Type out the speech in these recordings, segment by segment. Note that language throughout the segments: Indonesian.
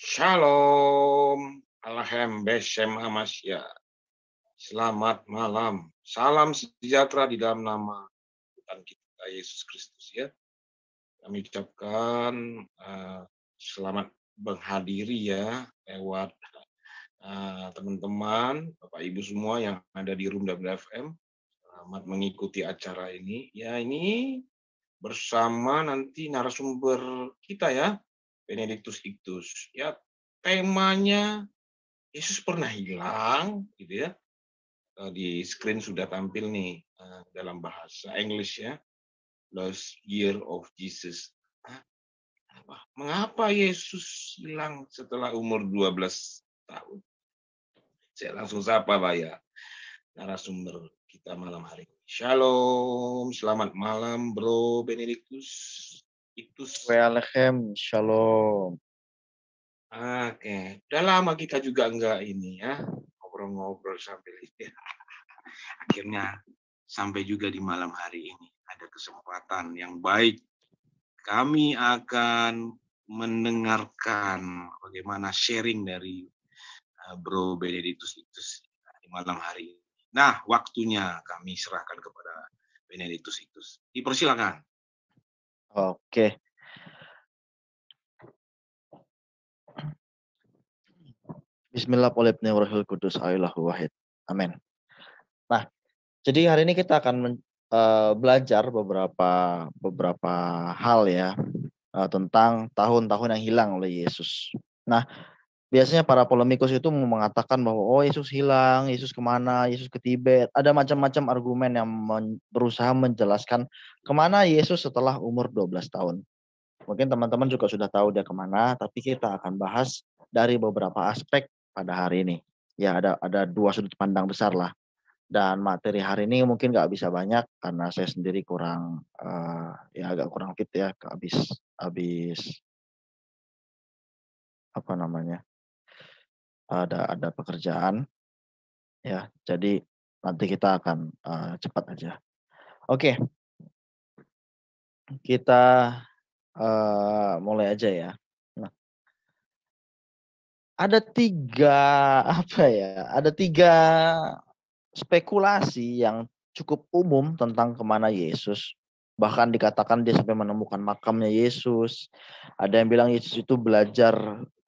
Shalom, Alhem Beshem Amasya. Selamat malam. Salam sejahtera di dalam nama Tuhan kita Yesus Kristus ya. Kami ucapkan uh, selamat menghadiri ya lewat teman eh, teman-teman, Bapak Ibu semua yang ada di Room WFM. Selamat mengikuti acara ini. Ya ini bersama nanti narasumber kita ya Benedictus Ictus. Ya, temanya Yesus pernah hilang, gitu ya. Eh, di screen sudah tampil nih eh, dalam bahasa Inggris ya. Lost Year of Jesus. Ah, apa? Mengapa Yesus hilang setelah umur 12 tahun? Saya langsung sapa Pak ya narasumber kita malam hari ini. Shalom, selamat malam Bro Benedictus itu waalaikumsalam. shalom. Oke, udah lama kita juga enggak ini ya ngobrol-ngobrol sambil ini. Ya. Akhirnya sampai juga di malam hari ini ada kesempatan yang baik. Kami akan mendengarkan bagaimana sharing dari eh, Bro Benedictus itu nah, di malam hari ini. Nah, waktunya kami serahkan kepada Benedictus itu. Dipersilakan. Oke. Bismillah oleh Rohil Kudus Allahu Wahid. Amin. Nah, jadi hari ini kita akan men, uh, belajar beberapa beberapa hal ya uh, tentang tahun-tahun yang hilang oleh Yesus. Nah, biasanya para polemikus itu mengatakan bahwa oh Yesus hilang, Yesus kemana, Yesus ke Tibet. Ada macam-macam argumen yang men berusaha menjelaskan kemana Yesus setelah umur 12 tahun. Mungkin teman-teman juga sudah tahu dia kemana, tapi kita akan bahas dari beberapa aspek pada hari ini. Ya ada ada dua sudut pandang besar lah. Dan materi hari ini mungkin nggak bisa banyak karena saya sendiri kurang uh, ya agak kurang fit ya habis habis apa namanya ada ada pekerjaan ya jadi nanti kita akan uh, cepat aja oke okay. kita uh, mulai aja ya nah ada tiga apa ya ada tiga spekulasi yang cukup umum tentang kemana Yesus bahkan dikatakan dia sampai menemukan makamnya Yesus ada yang bilang Yesus itu belajar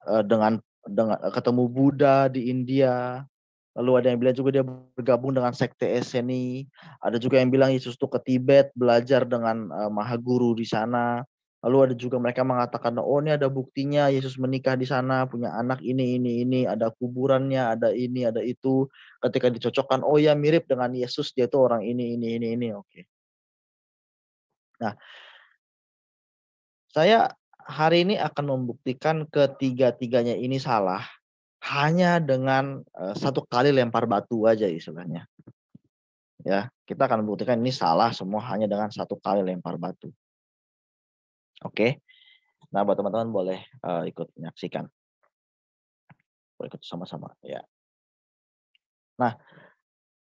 eh, dengan dengan ketemu Buddha di India. Lalu ada yang bilang juga dia bergabung dengan sekte Eseni. Ada juga yang bilang Yesus itu ke Tibet belajar dengan uh, eh, Mahaguru di sana. Lalu ada juga mereka mengatakan, oh ini ada buktinya Yesus menikah di sana, punya anak ini, ini, ini, ada kuburannya, ada ini, ada itu. Ketika dicocokkan, oh ya mirip dengan Yesus, dia tuh orang ini, ini, ini, ini, oke. Nah, saya hari ini akan membuktikan ketiga-tiganya ini salah hanya dengan uh, satu kali lempar batu aja istilahnya. Ya, kita akan membuktikan ini salah semua hanya dengan satu kali lempar batu. Oke. Nah, buat teman-teman boleh uh, ikut menyaksikan. Boleh ikut sama-sama, ya. Nah,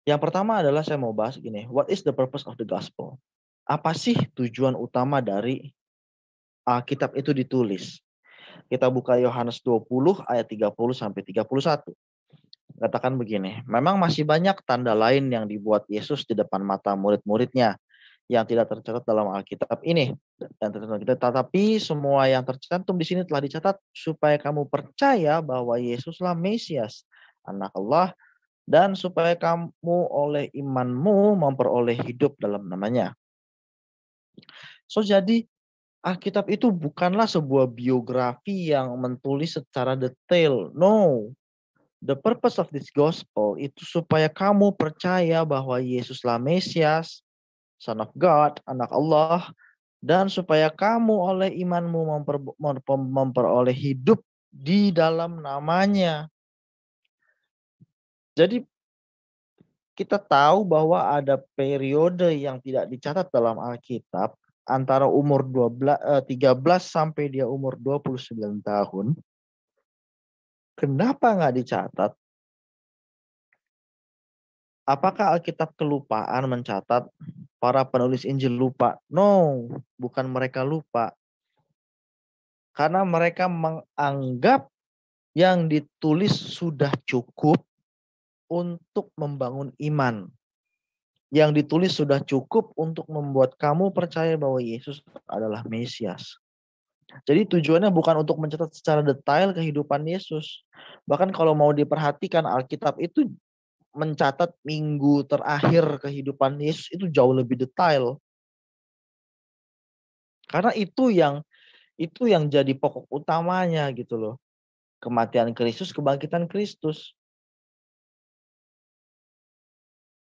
yang pertama adalah saya mau bahas gini, what is the purpose of the gospel? Apa sih tujuan utama dari Alkitab ah, itu ditulis. Kita buka Yohanes 20 ayat 30 sampai 31. Katakan begini, memang masih banyak tanda lain yang dibuat Yesus di depan mata murid-muridnya yang tidak tercatat dalam Alkitab ini. Dan tetapi semua yang tercantum di sini telah dicatat supaya kamu percaya bahwa Yesuslah Mesias, anak Allah, dan supaya kamu oleh imanmu memperoleh hidup dalam namanya. So jadi Alkitab itu bukanlah sebuah biografi yang mentulis secara detail. No. The purpose of this gospel itu supaya kamu percaya bahwa Yesuslah Mesias, Son of God, anak Allah, dan supaya kamu oleh imanmu memper, memperoleh hidup di dalam namanya. Jadi kita tahu bahwa ada periode yang tidak dicatat dalam Alkitab antara umur 12 13 eh, sampai dia umur 29 tahun. Kenapa nggak dicatat? Apakah Alkitab kelupaan mencatat para penulis Injil lupa? No, bukan mereka lupa. Karena mereka menganggap yang ditulis sudah cukup untuk membangun iman yang ditulis sudah cukup untuk membuat kamu percaya bahwa Yesus adalah Mesias. Jadi tujuannya bukan untuk mencatat secara detail kehidupan Yesus. Bahkan kalau mau diperhatikan Alkitab itu mencatat minggu terakhir kehidupan Yesus itu jauh lebih detail. Karena itu yang itu yang jadi pokok utamanya gitu loh. Kematian Kristus, kebangkitan Kristus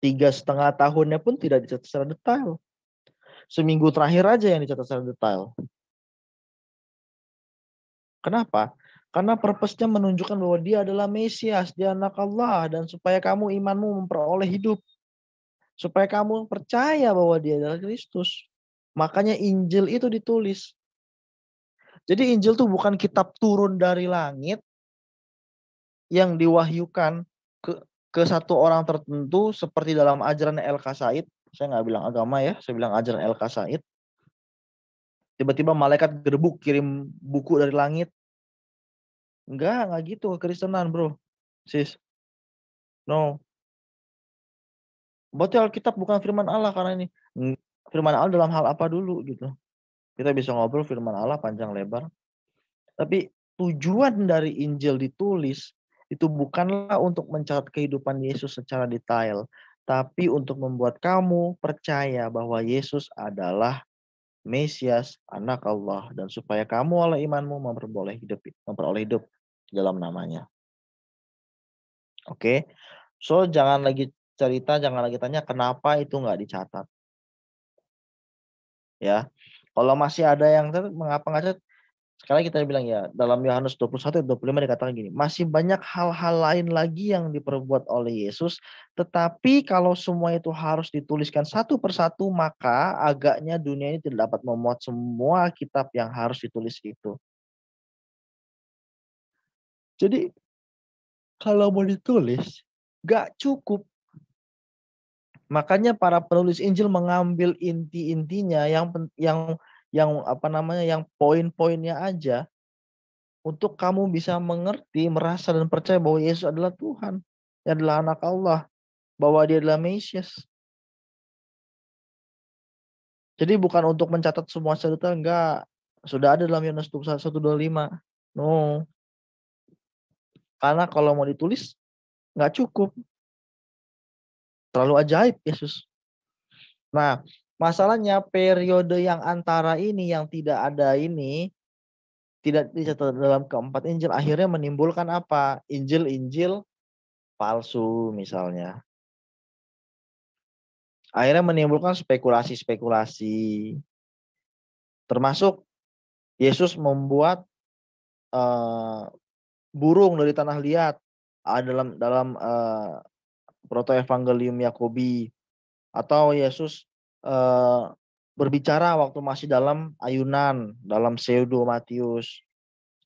tiga setengah tahunnya pun tidak dicatat secara detail. Seminggu terakhir aja yang dicatat secara detail. Kenapa? Karena purpose-nya menunjukkan bahwa dia adalah Mesias, dia anak Allah, dan supaya kamu imanmu memperoleh hidup. Supaya kamu percaya bahwa dia adalah Kristus. Makanya Injil itu ditulis. Jadi Injil itu bukan kitab turun dari langit yang diwahyukan, ke satu orang tertentu seperti dalam ajaran LK Said, saya nggak bilang agama ya, saya bilang ajaran LK Said. Tiba-tiba malaikat gerbuk kirim buku dari langit. Enggak, enggak gitu kekristenan, Bro. Sis. No. Berarti Alkitab bukan firman Allah karena ini firman Allah dalam hal apa dulu gitu. Kita bisa ngobrol firman Allah panjang lebar. Tapi tujuan dari Injil ditulis itu bukanlah untuk mencatat kehidupan Yesus secara detail, tapi untuk membuat kamu percaya bahwa Yesus adalah Mesias, anak Allah, dan supaya kamu oleh imanmu memperoleh hidup, memperoleh hidup dalam namanya. Oke, okay? so jangan lagi cerita, jangan lagi tanya kenapa itu nggak dicatat. Ya, kalau masih ada yang mengapa nggak sekarang kita bilang ya dalam Yohanes 21 25 dikatakan gini masih banyak hal-hal lain lagi yang diperbuat oleh Yesus tetapi kalau semua itu harus dituliskan satu persatu maka agaknya dunia ini tidak dapat memuat semua kitab yang harus ditulis itu jadi kalau mau ditulis gak cukup makanya para penulis Injil mengambil inti-intinya yang yang yang apa namanya yang poin-poinnya aja untuk kamu bisa mengerti, merasa dan percaya bahwa Yesus adalah Tuhan, dia adalah anak Allah, bahwa dia adalah Mesias. Jadi bukan untuk mencatat semua cerita enggak. Sudah ada dalam Yohanes 125. No. Karena kalau mau ditulis enggak cukup. Terlalu ajaib Yesus. Nah, Masalahnya periode yang antara ini yang tidak ada ini tidak dicatat dalam keempat Injil akhirnya menimbulkan apa? Injil-injil palsu misalnya. Akhirnya menimbulkan spekulasi-spekulasi. Termasuk Yesus membuat uh, burung dari tanah liat uh, dalam dalam uh, eh, proto evangelium Yakobi atau Yesus berbicara waktu masih dalam ayunan, dalam pseudo Matius.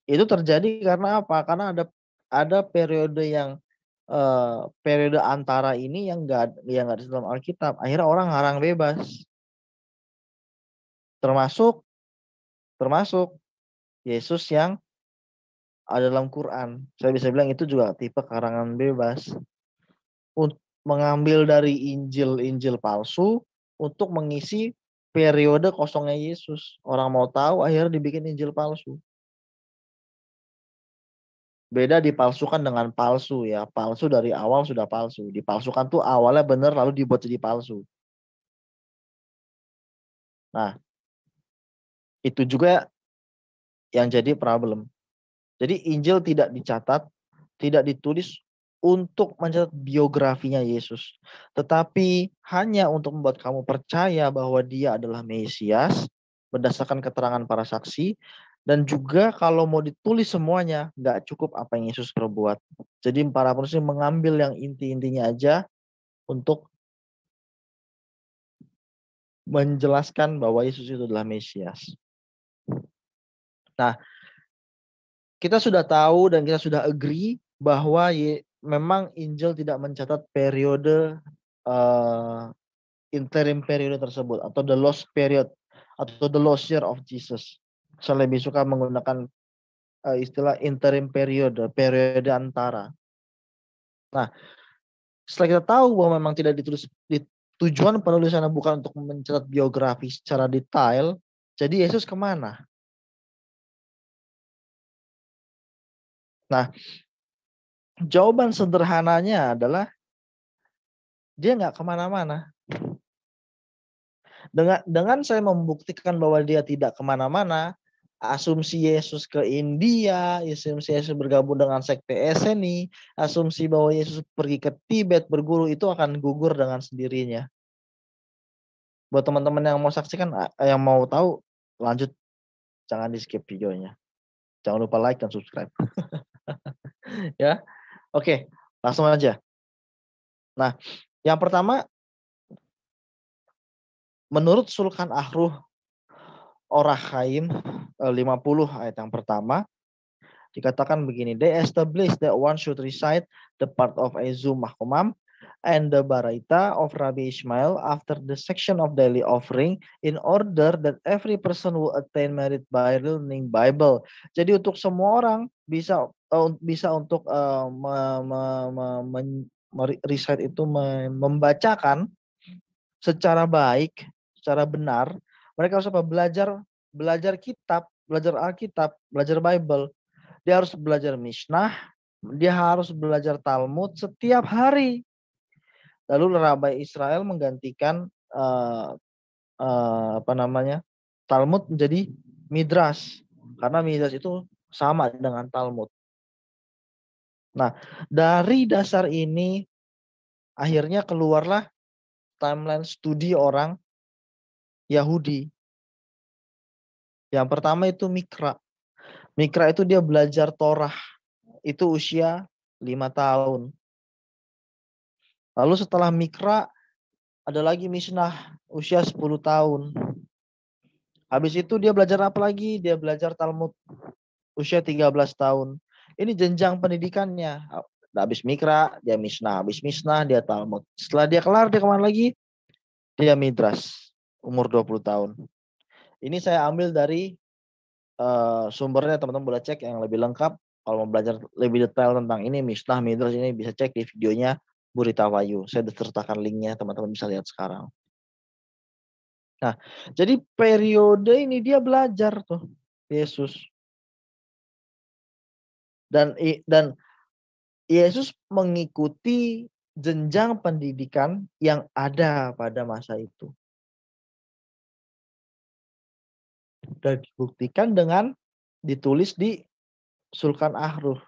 Itu terjadi karena apa? Karena ada ada periode yang uh, periode antara ini yang enggak yang enggak dalam Alkitab. Akhirnya orang ngarang bebas. Termasuk termasuk Yesus yang ada dalam Quran. Saya bisa bilang itu juga tipe karangan bebas. Untuk mengambil dari Injil-Injil palsu, untuk mengisi periode kosongnya Yesus. Orang mau tahu akhirnya dibikin Injil palsu. Beda dipalsukan dengan palsu ya. Palsu dari awal sudah palsu. Dipalsukan tuh awalnya benar lalu dibuat jadi palsu. Nah, itu juga yang jadi problem. Jadi Injil tidak dicatat, tidak ditulis untuk mencatat biografinya Yesus, tetapi hanya untuk membuat kamu percaya bahwa Dia adalah Mesias berdasarkan keterangan para saksi dan juga kalau mau ditulis semuanya nggak cukup apa yang Yesus perbuat. Jadi para penulis mengambil yang inti-intinya aja untuk menjelaskan bahwa Yesus itu adalah Mesias. Nah, kita sudah tahu dan kita sudah agree bahwa memang Injil tidak mencatat periode uh, interim periode tersebut atau the lost period atau the lost year of Jesus. Saya lebih suka menggunakan uh, istilah interim periode, periode antara. Nah, setelah kita tahu bahwa memang tidak ditulis di, tujuan penulisannya bukan untuk mencatat biografi secara detail, jadi Yesus kemana? Nah, jawaban sederhananya adalah dia nggak kemana-mana. Dengan dengan saya membuktikan bahwa dia tidak kemana-mana, asumsi Yesus ke India, asumsi Yesus bergabung dengan sekte Eseni, asumsi bahwa Yesus pergi ke Tibet berguru itu akan gugur dengan sendirinya. Buat teman-teman yang mau saksikan, yang mau tahu, lanjut jangan di skip videonya. Jangan lupa like dan subscribe. ya. Oke, langsung aja. Nah, yang pertama, menurut Sulkan Ahruh eh, lima 50 ayat yang pertama, dikatakan begini, they established that one should recite the part of Ezum Mahkumam and the Baraita of Rabbi Ishmael after the section of daily offering in order that every person will attain merit by learning Bible. Jadi untuk semua orang bisa uh, bisa untuk uh, riset itu membacakan secara baik, secara benar. Mereka harus apa? Belajar belajar kitab, belajar Alkitab, belajar Bible. Dia harus belajar Mishnah, dia harus belajar Talmud setiap hari Lalu rabai Israel menggantikan uh, uh, apa namanya Talmud menjadi midras karena midras itu sama dengan Talmud. Nah dari dasar ini akhirnya keluarlah timeline studi orang Yahudi. Yang pertama itu Mikra. Mikra itu dia belajar Torah. Itu usia lima tahun. Lalu setelah Mikra ada lagi misnah usia 10 tahun. Habis itu dia belajar apa lagi? Dia belajar Talmud usia 13 tahun. Ini jenjang pendidikannya. Habis Mikra, dia misnah, Habis misnah dia Talmud. Setelah dia kelar, dia kemana lagi? Dia Midras, umur 20 tahun. Ini saya ambil dari uh, sumbernya, teman-teman boleh cek yang lebih lengkap. Kalau mau belajar lebih detail tentang ini, misnah Midras, ini bisa cek di videonya Burita Wayu. Saya sudah sertakan linknya, teman-teman bisa lihat sekarang. Nah, jadi periode ini dia belajar tuh Yesus. Dan dan Yesus mengikuti jenjang pendidikan yang ada pada masa itu. Dan dibuktikan dengan ditulis di Sulkan Ahruf.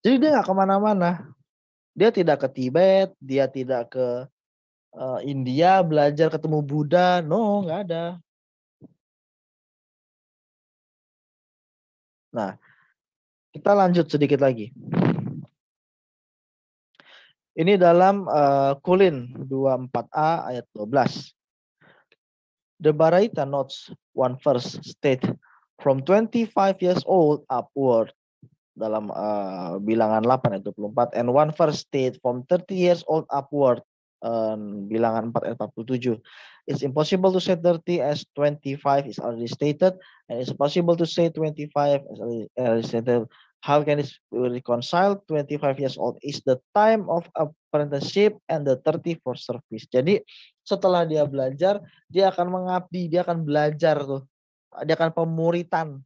Jadi dia nggak kemana-mana. Dia tidak ke Tibet, dia tidak ke uh, India belajar ketemu Buddha, no, nggak ada. Nah, kita lanjut sedikit lagi. Ini dalam uh, Kulin 24a ayat 12. The Baraita notes one first state from 25 years old upward dalam uh, bilangan 8 ayat 24 and one first state from 30 years old upward um, bilangan 4 ayat 47 it's impossible to say 30 as 25 is already stated and it's possible to say 25 as already stated how can be reconcile 25 years old is the time of apprenticeship and the 30 for service jadi setelah dia belajar dia akan mengabdi dia akan belajar tuh dia akan pemuritan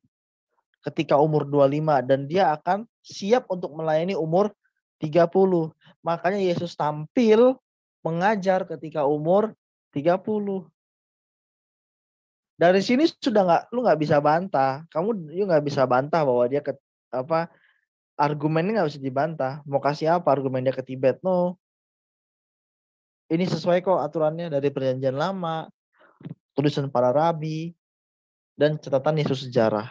ketika umur 25 dan dia akan siap untuk melayani umur 30. Makanya Yesus tampil mengajar ketika umur 30. Dari sini sudah nggak lu nggak bisa bantah. Kamu lu nggak bisa bantah bahwa dia ke, apa argumennya nggak bisa dibantah. Mau kasih apa argumen dia ke Tibet? No. Ini sesuai kok aturannya dari perjanjian lama, tulisan para rabi, dan catatan Yesus sejarah.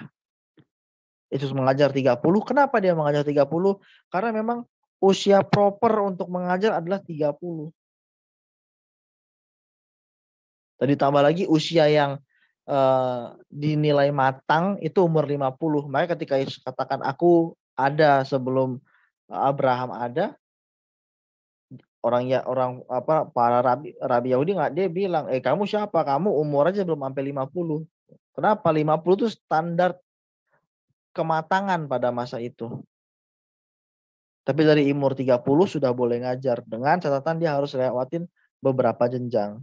Yesus mengajar 30. Kenapa dia mengajar 30? Karena memang usia proper untuk mengajar adalah 30. Tadi tambah lagi usia yang uh, dinilai matang itu umur 50. Makanya ketika Yesus katakan aku ada sebelum Abraham ada, orang ya orang apa para rabi, rabi Yahudi nggak dia bilang, "Eh kamu siapa? Kamu umur aja belum sampai 50." Kenapa 50 itu standar kematangan pada masa itu. Tapi dari umur 30 sudah boleh ngajar dengan catatan dia harus lewatin beberapa jenjang.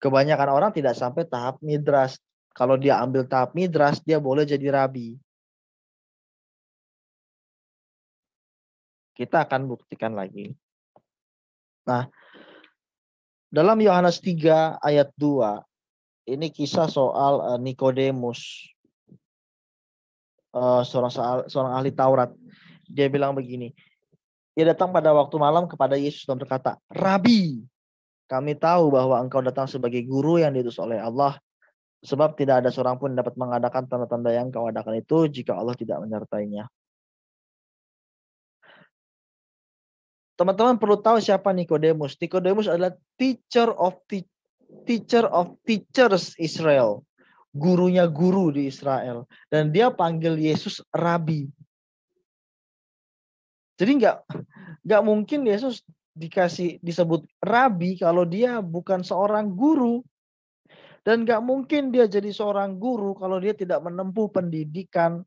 Kebanyakan orang tidak sampai tahap midras. Kalau dia ambil tahap midras, dia boleh jadi rabi. Kita akan buktikan lagi. Nah, dalam Yohanes 3 ayat 2, ini kisah soal eh, Nikodemus. Eh, seorang seorang ahli Taurat. Dia bilang begini, ia datang pada waktu malam kepada Yesus dan berkata, Rabi, kami tahu bahwa engkau datang sebagai guru yang diutus oleh Allah, sebab tidak ada seorang pun dapat mengadakan tanda-tanda yang kau adakan itu jika Allah tidak menyertainya. Teman-teman perlu tahu siapa Nikodemus. Nikodemus adalah teacher of teacher of teachers Israel gurunya guru di Israel dan dia panggil Yesus rabi. Jadi nggak nggak mungkin Yesus dikasih disebut rabi kalau dia bukan seorang guru dan nggak mungkin dia jadi seorang guru kalau dia tidak menempuh pendidikan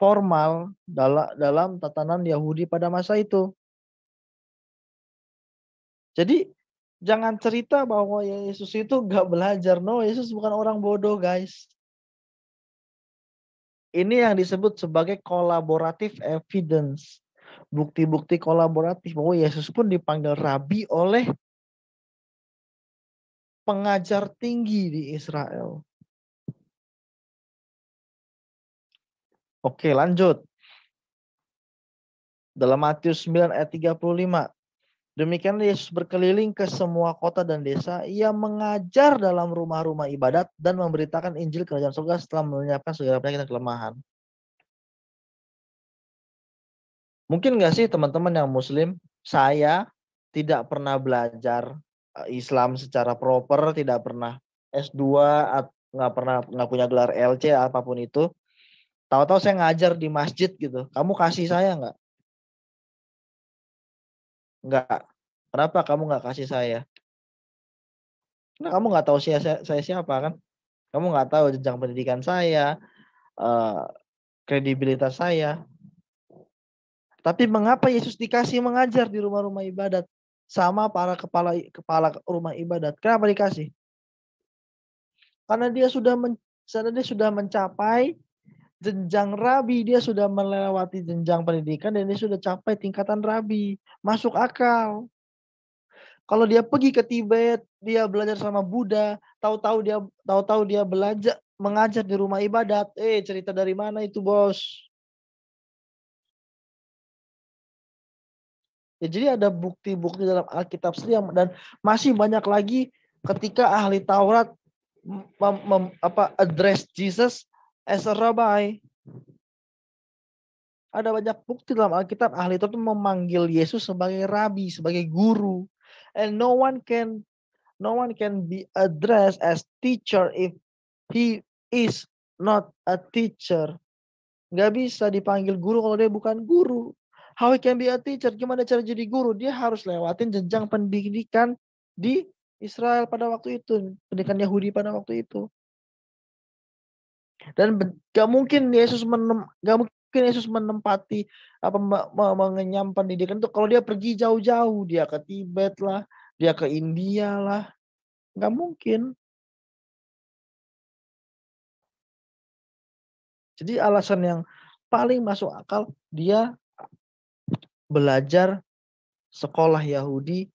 formal dalam dalam tatanan Yahudi pada masa itu. Jadi jangan cerita bahwa Yesus itu nggak belajar. No, Yesus bukan orang bodoh guys. Ini yang disebut sebagai kolaboratif evidence. Bukti-bukti kolaboratif bahwa oh, Yesus pun dipanggil rabi oleh pengajar tinggi di Israel. Oke, lanjut. Dalam Matius 9 ayat 35, Demikian Yesus berkeliling ke semua kota dan desa. Ia mengajar dalam rumah-rumah ibadat dan memberitakan Injil kerajaan surga setelah menyiapkan segala penyakit dan kelemahan. Mungkin nggak sih teman-teman yang muslim, saya tidak pernah belajar eh, Islam secara proper, tidak pernah S2, nggak pernah nggak punya gelar LC apapun itu. Tahu-tahu saya ngajar di masjid gitu. Kamu kasih saya nggak? Enggak. Kenapa kamu nggak kasih saya? Nah, kamu nggak tahu saya, saya, siapa kan? Kamu nggak tahu jenjang pendidikan saya, uh, kredibilitas saya. Tapi mengapa Yesus dikasih mengajar di rumah-rumah ibadat sama para kepala kepala rumah ibadat? Kenapa dikasih? Karena dia sudah men, karena dia sudah mencapai jenjang rabi, dia sudah melewati jenjang pendidikan dan dia sudah capai tingkatan rabi. Masuk akal. Kalau dia pergi ke Tibet, dia belajar sama Buddha, tahu-tahu dia tahu-tahu dia belajar mengajar di rumah ibadat. Eh, cerita dari mana itu, Bos? Ya, jadi ada bukti-bukti dalam Alkitab sendiri dan masih banyak lagi ketika ahli Taurat mem, mem, apa address Jesus as a rabbi. Ada banyak bukti dalam Alkitab ahli itu memanggil Yesus sebagai rabi, sebagai guru. And no one can no one can be addressed as teacher if he is not a teacher. Gak bisa dipanggil guru kalau dia bukan guru. How he can be a teacher? Gimana cara jadi guru? Dia harus lewatin jenjang pendidikan di Israel pada waktu itu, pendidikan Yahudi pada waktu itu. Dan gak mungkin Yesus menem, gak mungkin Yesus menempati apa mengenyam pendidikan itu kalau dia pergi jauh-jauh, dia ke Tibet lah, dia ke India lah. Gak mungkin. Jadi alasan yang paling masuk akal dia belajar sekolah Yahudi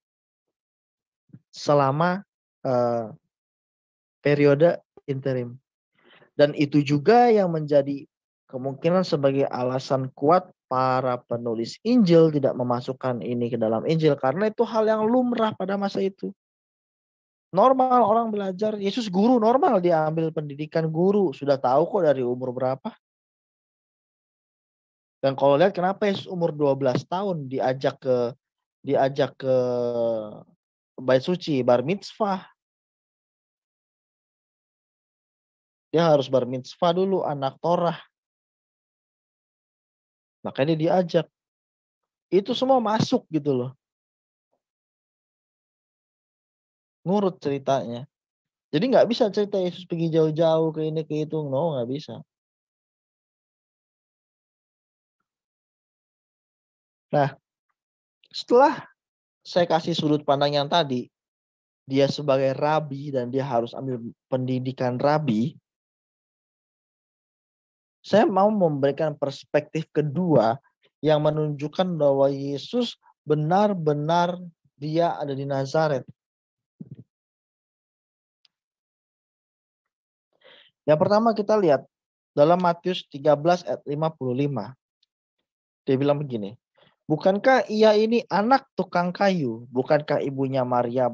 selama uh, periode interim. Dan itu juga yang menjadi kemungkinan sebagai alasan kuat para penulis Injil tidak memasukkan ini ke dalam Injil karena itu hal yang lumrah pada masa itu. Normal orang belajar, Yesus guru normal dia ambil pendidikan guru, sudah tahu kok dari umur berapa. Dan kalau lihat kenapa Yesus umur 12 tahun diajak ke diajak ke bait suci, bar mitzvah. Dia harus bar mitzvah dulu anak Torah. Makanya diajak. Itu semua masuk gitu loh. ngurut ceritanya. Jadi nggak bisa cerita Yesus pergi jauh-jauh ke ini ke itu. No, nggak bisa. Nah, setelah saya kasih sudut pandang yang tadi, dia sebagai rabi dan dia harus ambil pendidikan rabi, saya mau memberikan perspektif kedua yang menunjukkan bahwa Yesus benar-benar dia ada di Nazaret. Yang pertama kita lihat dalam Matius 13 ayat 55. Dia bilang begini, Bukankah ia ini anak tukang kayu? Bukankah ibunya Maria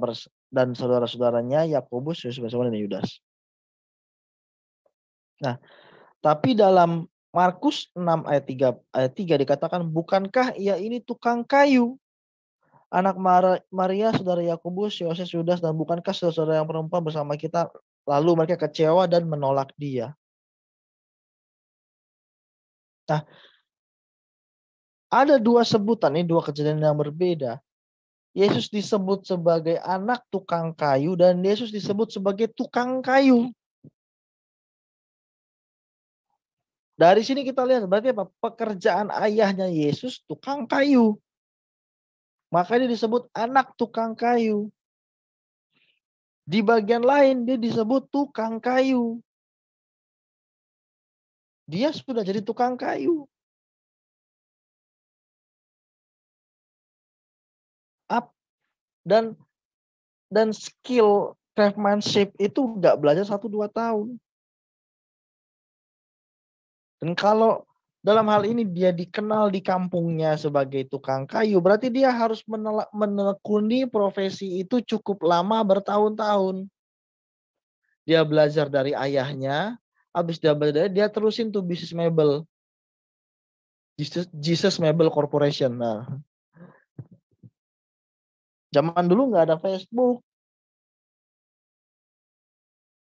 dan saudara-saudaranya Yakobus, Yusuf, dan Yudas? Nah, tapi dalam Markus 6 ayat 3 ayat 3 dikatakan bukankah ia ini tukang kayu? Anak Maria, saudara Yakobus, Yosef, Yudas dan bukankah saudara yang perempuan bersama kita lalu mereka kecewa dan menolak dia. Nah, ada dua sebutan ini dua kejadian yang berbeda. Yesus disebut sebagai anak tukang kayu dan Yesus disebut sebagai tukang kayu. Dari sini kita lihat berarti apa? Pekerjaan ayahnya Yesus tukang kayu. Makanya disebut anak tukang kayu. Di bagian lain dia disebut tukang kayu. Dia sudah jadi tukang kayu. Up dan dan skill craftsmanship itu nggak belajar satu dua tahun dan kalau dalam hal ini dia dikenal di kampungnya sebagai tukang kayu, berarti dia harus menekuni profesi itu cukup lama bertahun-tahun. Dia belajar dari ayahnya, habis dia belajar dia terusin tuh bisnis mebel. Jesus, Jesus Mebel Corporation. Nah. Zaman dulu nggak ada Facebook,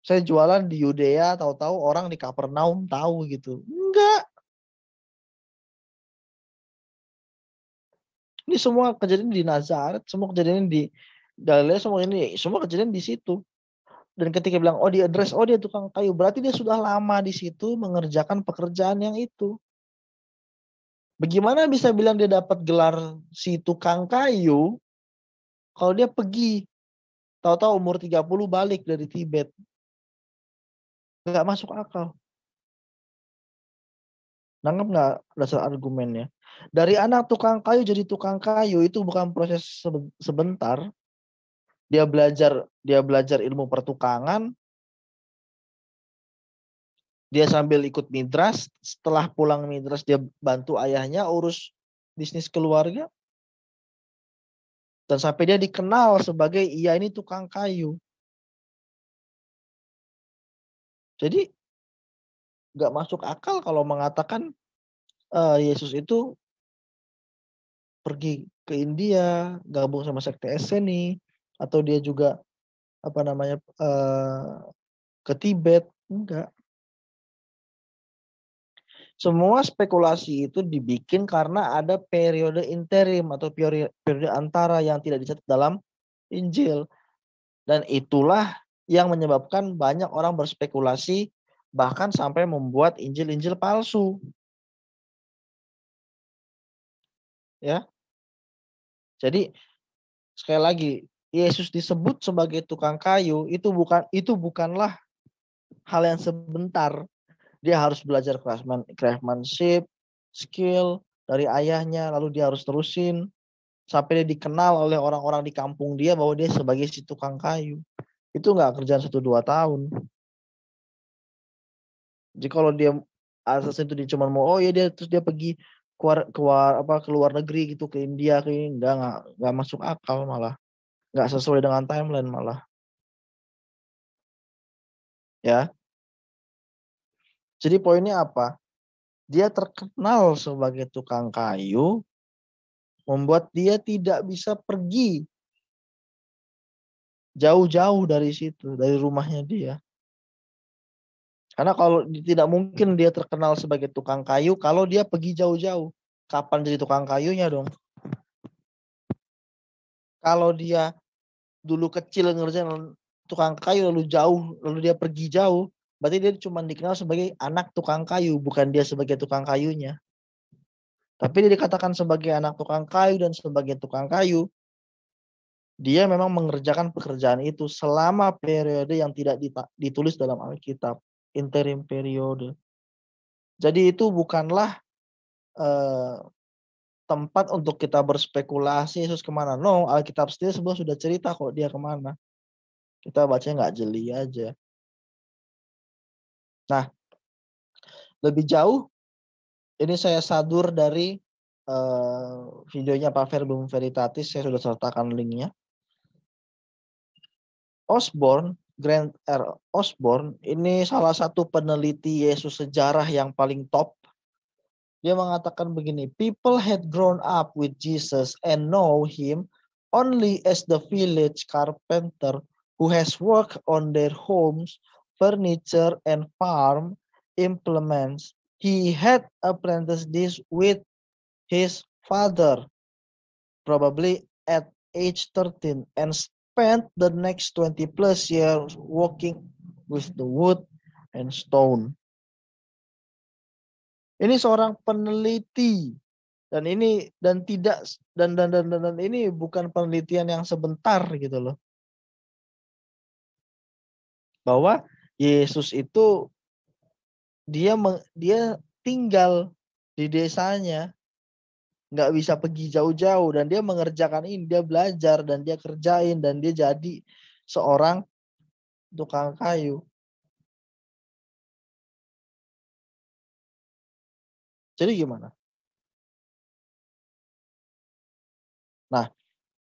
saya jualan di Yudea tahu-tahu orang di Kapernaum tahu gitu enggak ini semua kejadian di Nazaret semua kejadian di Galilea semua ini semua kejadian di situ dan ketika bilang oh di address oh dia tukang kayu berarti dia sudah lama di situ mengerjakan pekerjaan yang itu bagaimana bisa bilang dia dapat gelar si tukang kayu kalau dia pergi tahu-tahu umur 30 balik dari Tibet nggak masuk akal. Nangkep nggak dasar argumennya? Dari anak tukang kayu jadi tukang kayu itu bukan proses sebentar. Dia belajar dia belajar ilmu pertukangan. Dia sambil ikut midras, setelah pulang midras dia bantu ayahnya urus bisnis keluarga. Dan sampai dia dikenal sebagai iya ini tukang kayu. Jadi nggak masuk akal kalau mengatakan uh, Yesus itu pergi ke India, gabung sama sekte Eseni, atau dia juga apa namanya uh, ke Tibet, enggak. Semua spekulasi itu dibikin karena ada periode interim atau periode antara yang tidak dicatat dalam Injil. Dan itulah yang menyebabkan banyak orang berspekulasi bahkan sampai membuat Injil-Injil palsu. Ya. Jadi sekali lagi Yesus disebut sebagai tukang kayu itu bukan itu bukanlah hal yang sebentar. Dia harus belajar craftsmanship, skill dari ayahnya, lalu dia harus terusin sampai dia dikenal oleh orang-orang di kampung dia bahwa dia sebagai si tukang kayu itu nggak kerjaan satu dua tahun jadi kalau dia asas itu dia cuma mau oh ya dia terus dia pergi keluar keluar apa ke luar negeri gitu ke India ke enggak nggak nggak masuk akal malah nggak sesuai dengan timeline malah ya jadi poinnya apa dia terkenal sebagai tukang kayu membuat dia tidak bisa pergi jauh-jauh dari situ, dari rumahnya dia. Karena kalau tidak mungkin dia terkenal sebagai tukang kayu kalau dia pergi jauh-jauh. Kapan jadi tukang kayunya dong? Kalau dia dulu kecil ngerjain tukang kayu lalu jauh, lalu dia pergi jauh, berarti dia cuma dikenal sebagai anak tukang kayu, bukan dia sebagai tukang kayunya. Tapi dia dikatakan sebagai anak tukang kayu dan sebagai tukang kayu, dia memang mengerjakan pekerjaan itu selama periode yang tidak ditulis dalam Alkitab, interim periode. Jadi itu bukanlah eh, tempat untuk kita berspekulasi Yesus kemana. No, Alkitab sendiri sebelum sudah cerita kok dia kemana. Kita baca nggak jeli aja. Nah, lebih jauh, ini saya sadur dari eh, videonya Pak Verbum Veritatis, saya sudah sertakan linknya Osborne, Grant R. Osborne ini salah satu peneliti Yesus sejarah yang paling top. Dia mengatakan begini, people had grown up with Jesus and know him only as the village carpenter who has worked on their homes, furniture and farm implements. He had apprenticed this with his father, probably at age 13 and spent the next 20 plus years working with the wood and stone. Ini seorang peneliti dan ini dan tidak dan dan dan dan, dan ini bukan penelitian yang sebentar gitu loh. Bahwa Yesus itu dia dia tinggal di desanya nggak bisa pergi jauh-jauh dan dia mengerjakan ini dia belajar dan dia kerjain dan dia jadi seorang tukang kayu jadi gimana nah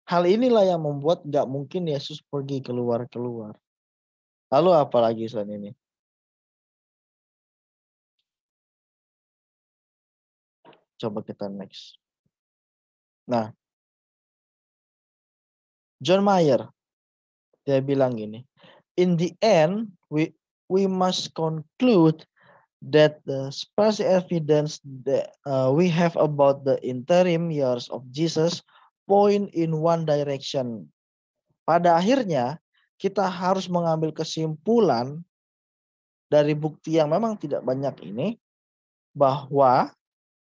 hal inilah yang membuat nggak mungkin Yesus pergi keluar keluar lalu apa lagi selain ini coba kita next Nah, John Mayer dia bilang gini, in the end we we must conclude that the sparse evidence that uh, we have about the interim years of Jesus point in one direction. Pada akhirnya kita harus mengambil kesimpulan dari bukti yang memang tidak banyak ini bahwa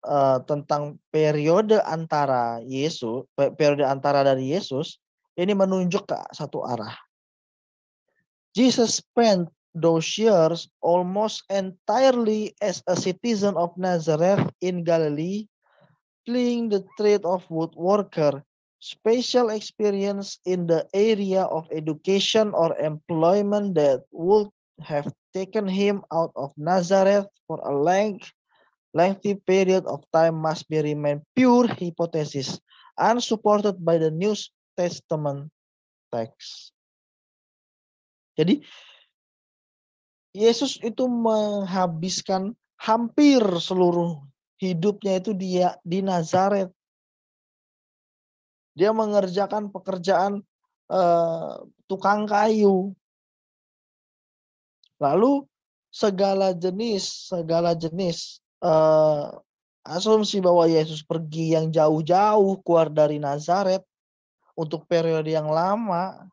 uh, tentang periode antara Yesus, periode antara dari Yesus ini menunjuk ke satu arah. Jesus spent those years almost entirely as a citizen of Nazareth in Galilee, playing the trade of woodworker, special experience in the area of education or employment that would have taken him out of Nazareth for a length lengthy period of time must be remain pure hypothesis unsupported by the New Testament text. Jadi Yesus itu menghabiskan hampir seluruh hidupnya itu dia di Nazaret. Dia mengerjakan pekerjaan eh, tukang kayu. Lalu segala jenis segala jenis uh, asumsi bahwa Yesus pergi yang jauh-jauh keluar dari Nazaret untuk periode yang lama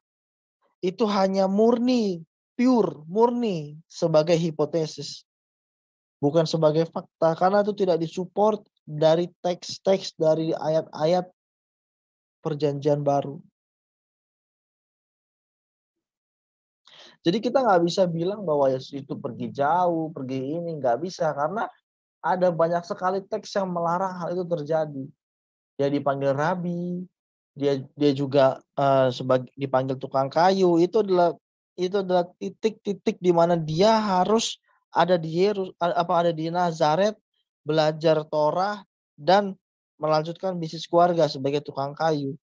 itu hanya murni pure murni sebagai hipotesis bukan sebagai fakta karena itu tidak disupport dari teks-teks dari ayat-ayat perjanjian baru jadi kita nggak bisa bilang bahwa Yesus itu pergi jauh pergi ini nggak bisa karena ada banyak sekali teks yang melarang hal itu terjadi. Dia dipanggil rabi, dia dia juga uh, eh, sebagai dipanggil tukang kayu. Itu adalah itu adalah titik-titik di mana dia harus ada di Yerus apa ada di Nazaret belajar Torah dan melanjutkan bisnis keluarga sebagai tukang kayu.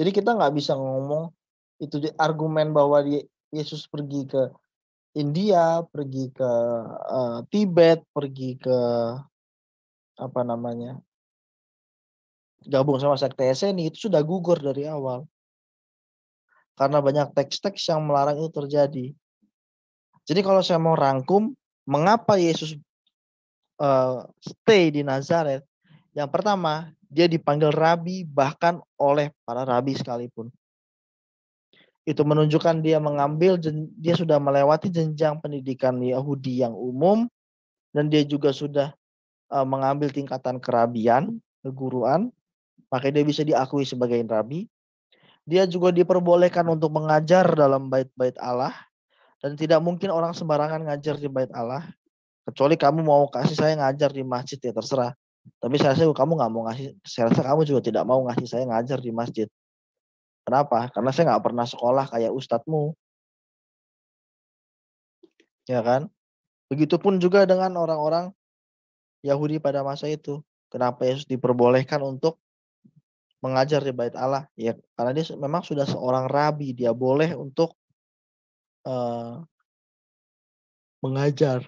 Jadi kita nggak bisa ngomong itu argumen bahwa Yesus pergi ke India, pergi ke uh, Tibet, pergi ke apa namanya gabung sama sekte SNI itu sudah gugur dari awal karena banyak teks-teks yang melarang itu terjadi. Jadi kalau saya mau rangkum, mengapa Yesus uh, stay di Nazaret? Yang pertama, dia dipanggil rabi bahkan oleh para rabi sekalipun itu menunjukkan dia mengambil dia sudah melewati jenjang pendidikan Yahudi yang umum dan dia juga sudah eh, mengambil tingkatan kerabian keguruan maka dia bisa diakui sebagai rabi dia juga diperbolehkan untuk mengajar dalam bait-bait Allah dan tidak mungkin orang sembarangan ngajar di bait Allah kecuali kamu mau kasih saya ngajar di masjid ya terserah tapi saya rasa kamu nggak mau ngasih saya rasa kamu juga tidak mau ngasih saya ngajar di masjid Kenapa? Karena saya nggak pernah sekolah kayak ustadzmu. Ya kan? Begitupun juga dengan orang-orang Yahudi pada masa itu. Kenapa Yesus diperbolehkan untuk mengajar di bait Allah? Ya, karena dia memang sudah seorang rabi, dia boleh untuk uh, mengajar.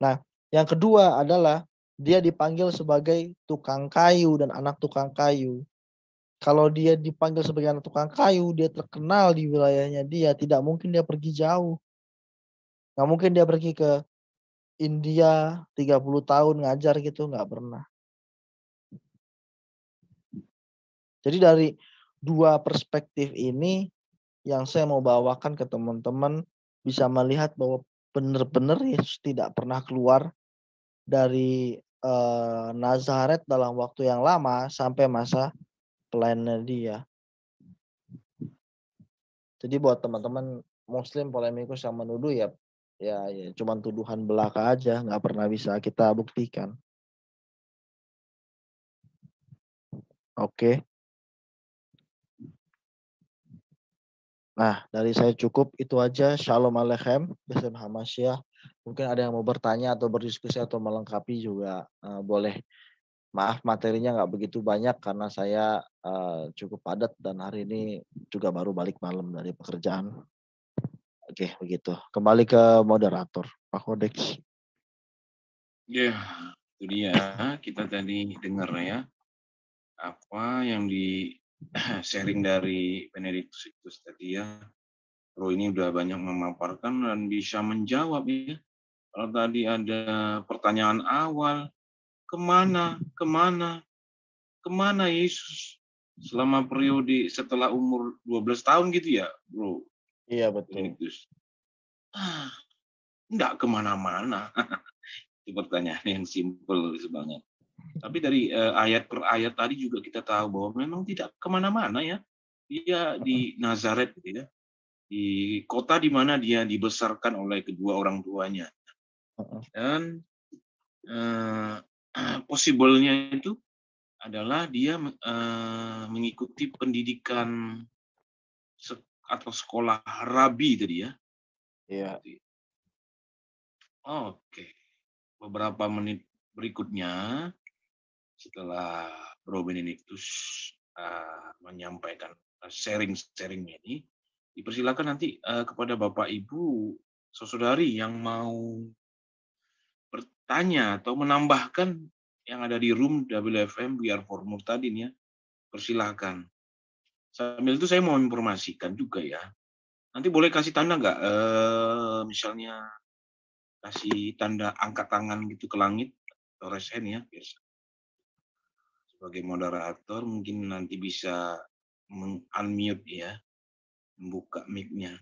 Nah, yang kedua adalah dia dipanggil sebagai tukang kayu dan anak tukang kayu. Kalau dia dipanggil sebagai anak tukang kayu, dia terkenal di wilayahnya dia, tidak mungkin dia pergi jauh. Nggak mungkin dia pergi ke India 30 tahun ngajar gitu, nggak pernah. Jadi dari dua perspektif ini yang saya mau bawakan ke teman-teman bisa melihat bahwa benar-benar Yesus tidak pernah keluar dari eh, Nazaret dalam waktu yang lama sampai masa plannya dia. Jadi buat teman-teman muslim polemikus yang menuduh ya ya, ya cuman tuduhan belaka aja, nggak pernah bisa kita buktikan. Oke. Nah, dari saya cukup itu aja. Shalom Aleichem, Besen Hamasyah. Mungkin ada yang mau bertanya atau berdiskusi atau melengkapi juga uh, boleh. Maaf materinya nggak begitu banyak karena saya uh, cukup padat dan hari ini juga baru balik malam dari pekerjaan. Oke, okay, begitu. Kembali ke moderator, Pak Kodek. Ya, itu dia. Kita tadi dengar ya apa yang di sharing dari Benedictus tadi ya. Bro ini udah banyak memaparkan dan bisa menjawab ya. Kalau tadi ada pertanyaan awal, Kemana, kemana, kemana Yesus? Selama periode setelah umur 12 tahun gitu ya, bro? Iya, betul. Benediktus. Ah, enggak kemana-mana. Itu pertanyaan yang simpel sebenarnya. Tapi dari eh, ayat per ayat tadi juga kita tahu bahwa memang tidak kemana-mana ya. Dia di Nazaret gitu ya di kota di mana dia dibesarkan oleh kedua orang tuanya. Dan eh, possible-nya itu adalah dia eh, mengikuti pendidikan se atau sekolah rabi tadi ya. Iya. Oke. Beberapa menit berikutnya setelah Bro ini uh, menyampaikan eh, sharing-sharingnya ini, dipersilakan nanti kepada Bapak Ibu saudari yang mau tanya atau menambahkan yang ada di room WFM Biar br tadi nih ya. Persilahkan. Sambil itu saya mau informasikan juga ya. Nanti boleh kasih tanda nggak? E, misalnya kasih tanda angkat tangan gitu ke langit atau raise ya biasa. Sebagai moderator mungkin nanti bisa meng-unmute ya, membuka mic-nya.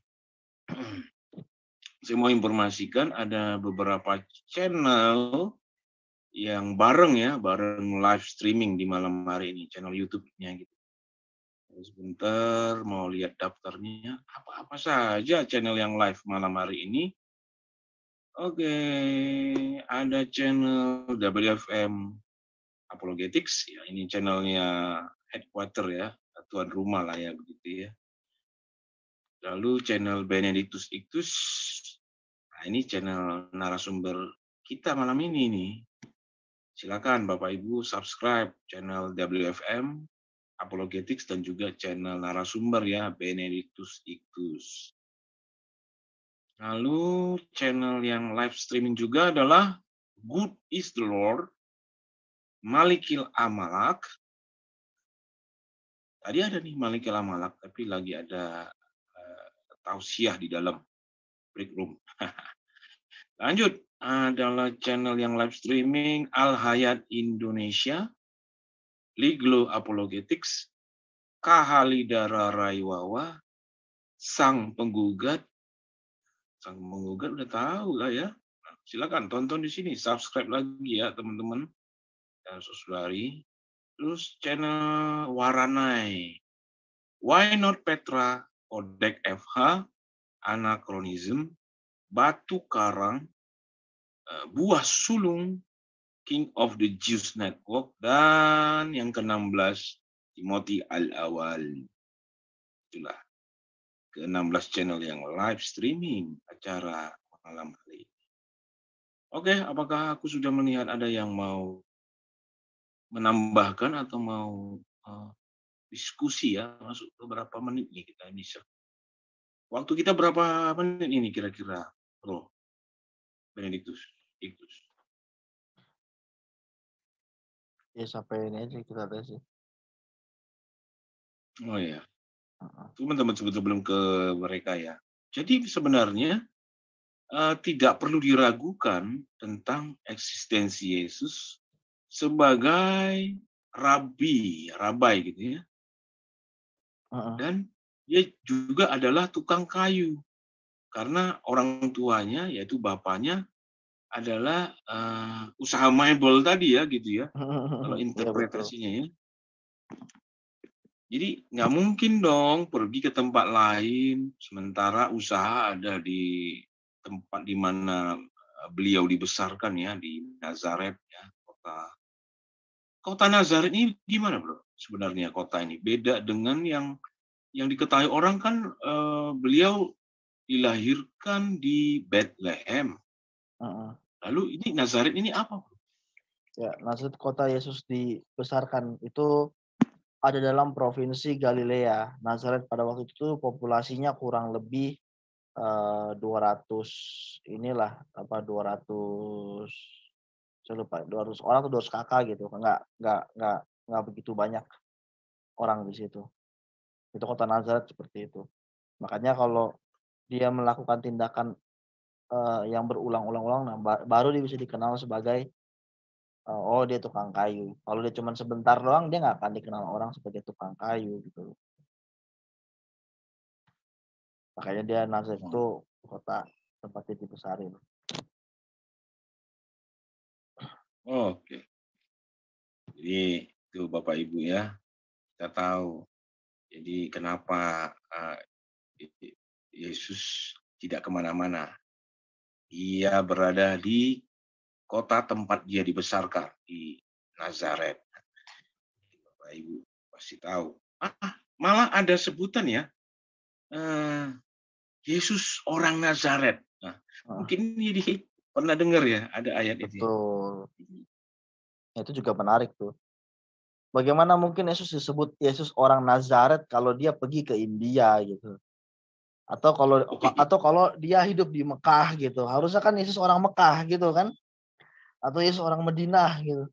saya mau informasikan ada beberapa channel yang bareng ya, bareng live streaming di malam hari ini, channel YouTube-nya gitu. Sebentar, mau lihat daftarnya. Apa-apa saja channel yang live malam hari ini. Oke, ada channel WFM Apologetics. Ya, ini channelnya headquarter ya, tuan rumah lah ya begitu ya. Lalu channel Benedictus Ictus, nah ini channel narasumber kita malam ini nih. Silakan Bapak Ibu subscribe channel WFM Apologetics dan juga channel narasumber ya Benedictus Ictus. Lalu channel yang live streaming juga adalah Good is the Lord, Malikil Amalak. Tadi ada nih Malikil Amalak, tapi lagi ada tausiah di dalam break room. Lanjut, adalah channel yang live streaming Al Hayat Indonesia, Liglo Apologetics, Kahalidara Raiwawa, Sang Penggugat. Sang Penggugat udah tahu lah ya. Silakan tonton di sini, subscribe lagi ya teman-teman dan ya, saudari. Terus channel Waranai. Why not Petra Odek FH, anakronism, batu karang, eh, buah sulung, King of the Jews Network, dan yang ke-16, Timothy Al-Awal. Itulah ke-16 channel yang live streaming acara malam hari ini. Oke, apakah aku sudah melihat ada yang mau menambahkan atau mau uh, diskusi ya masuk ke berapa menit nih kita bisa Waktu kita berapa menit ini kira-kira, Bro? Benedictus, itu Ya sampai ini aja kita ada sih. Oh ya. Teman-teman sebetulnya belum ke mereka ya. Jadi sebenarnya uh, tidak perlu diragukan tentang eksistensi Yesus sebagai rabi, rabai gitu ya dan dia juga adalah tukang kayu karena orang tuanya yaitu bapaknya adalah uh, usaha mebel tadi ya gitu ya kalau iya, interpretasinya ya jadi nggak mungkin dong pergi ke tempat lain sementara usaha ada di tempat di mana eh, beliau dibesarkan ya di Nazaret ya kota kota Nazaret ini gimana bro sebenarnya kota ini beda dengan yang yang diketahui orang kan uh, beliau dilahirkan di Bethlehem uh -uh. lalu ini Nazaret ini apa bro? ya Nazaret kota Yesus dibesarkan itu ada dalam provinsi Galilea Nazaret pada waktu itu populasinya kurang lebih uh, eh, 200 inilah apa 200 saya lupa 200 orang atau 200 kakak gitu nggak nggak nggak nggak begitu banyak orang di situ itu kota Nazaret seperti itu makanya kalau dia melakukan tindakan uh, yang berulang-ulang-ulang nah, baru dia bisa dikenal sebagai uh, oh dia tukang kayu kalau dia cuma sebentar doang dia nggak akan dikenal orang sebagai tukang kayu gitu makanya dia Nazaret itu kota tempat besar itu Oke. Jadi itu Bapak Ibu ya, kita tahu. Jadi kenapa uh, Yesus tidak kemana-mana. Ia berada di kota tempat dia dibesarkan, di Nazaret. Bapak Ibu pasti tahu. Ah, malah ada sebutan ya, uh, Yesus orang Nazaret. Nah, ah. Mungkin ini Pernah dengar ya ada ayat itu? Ya? Mhm. Nah, itu juga menarik tuh. Bagaimana mungkin Yesus disebut Yesus orang Nazaret kalau dia pergi ke India gitu? Atau kalau atau kalau dia hidup di Mekah gitu. Harusnya kan Yesus orang Mekah gitu kan? Atau Yesus orang Medina gitu.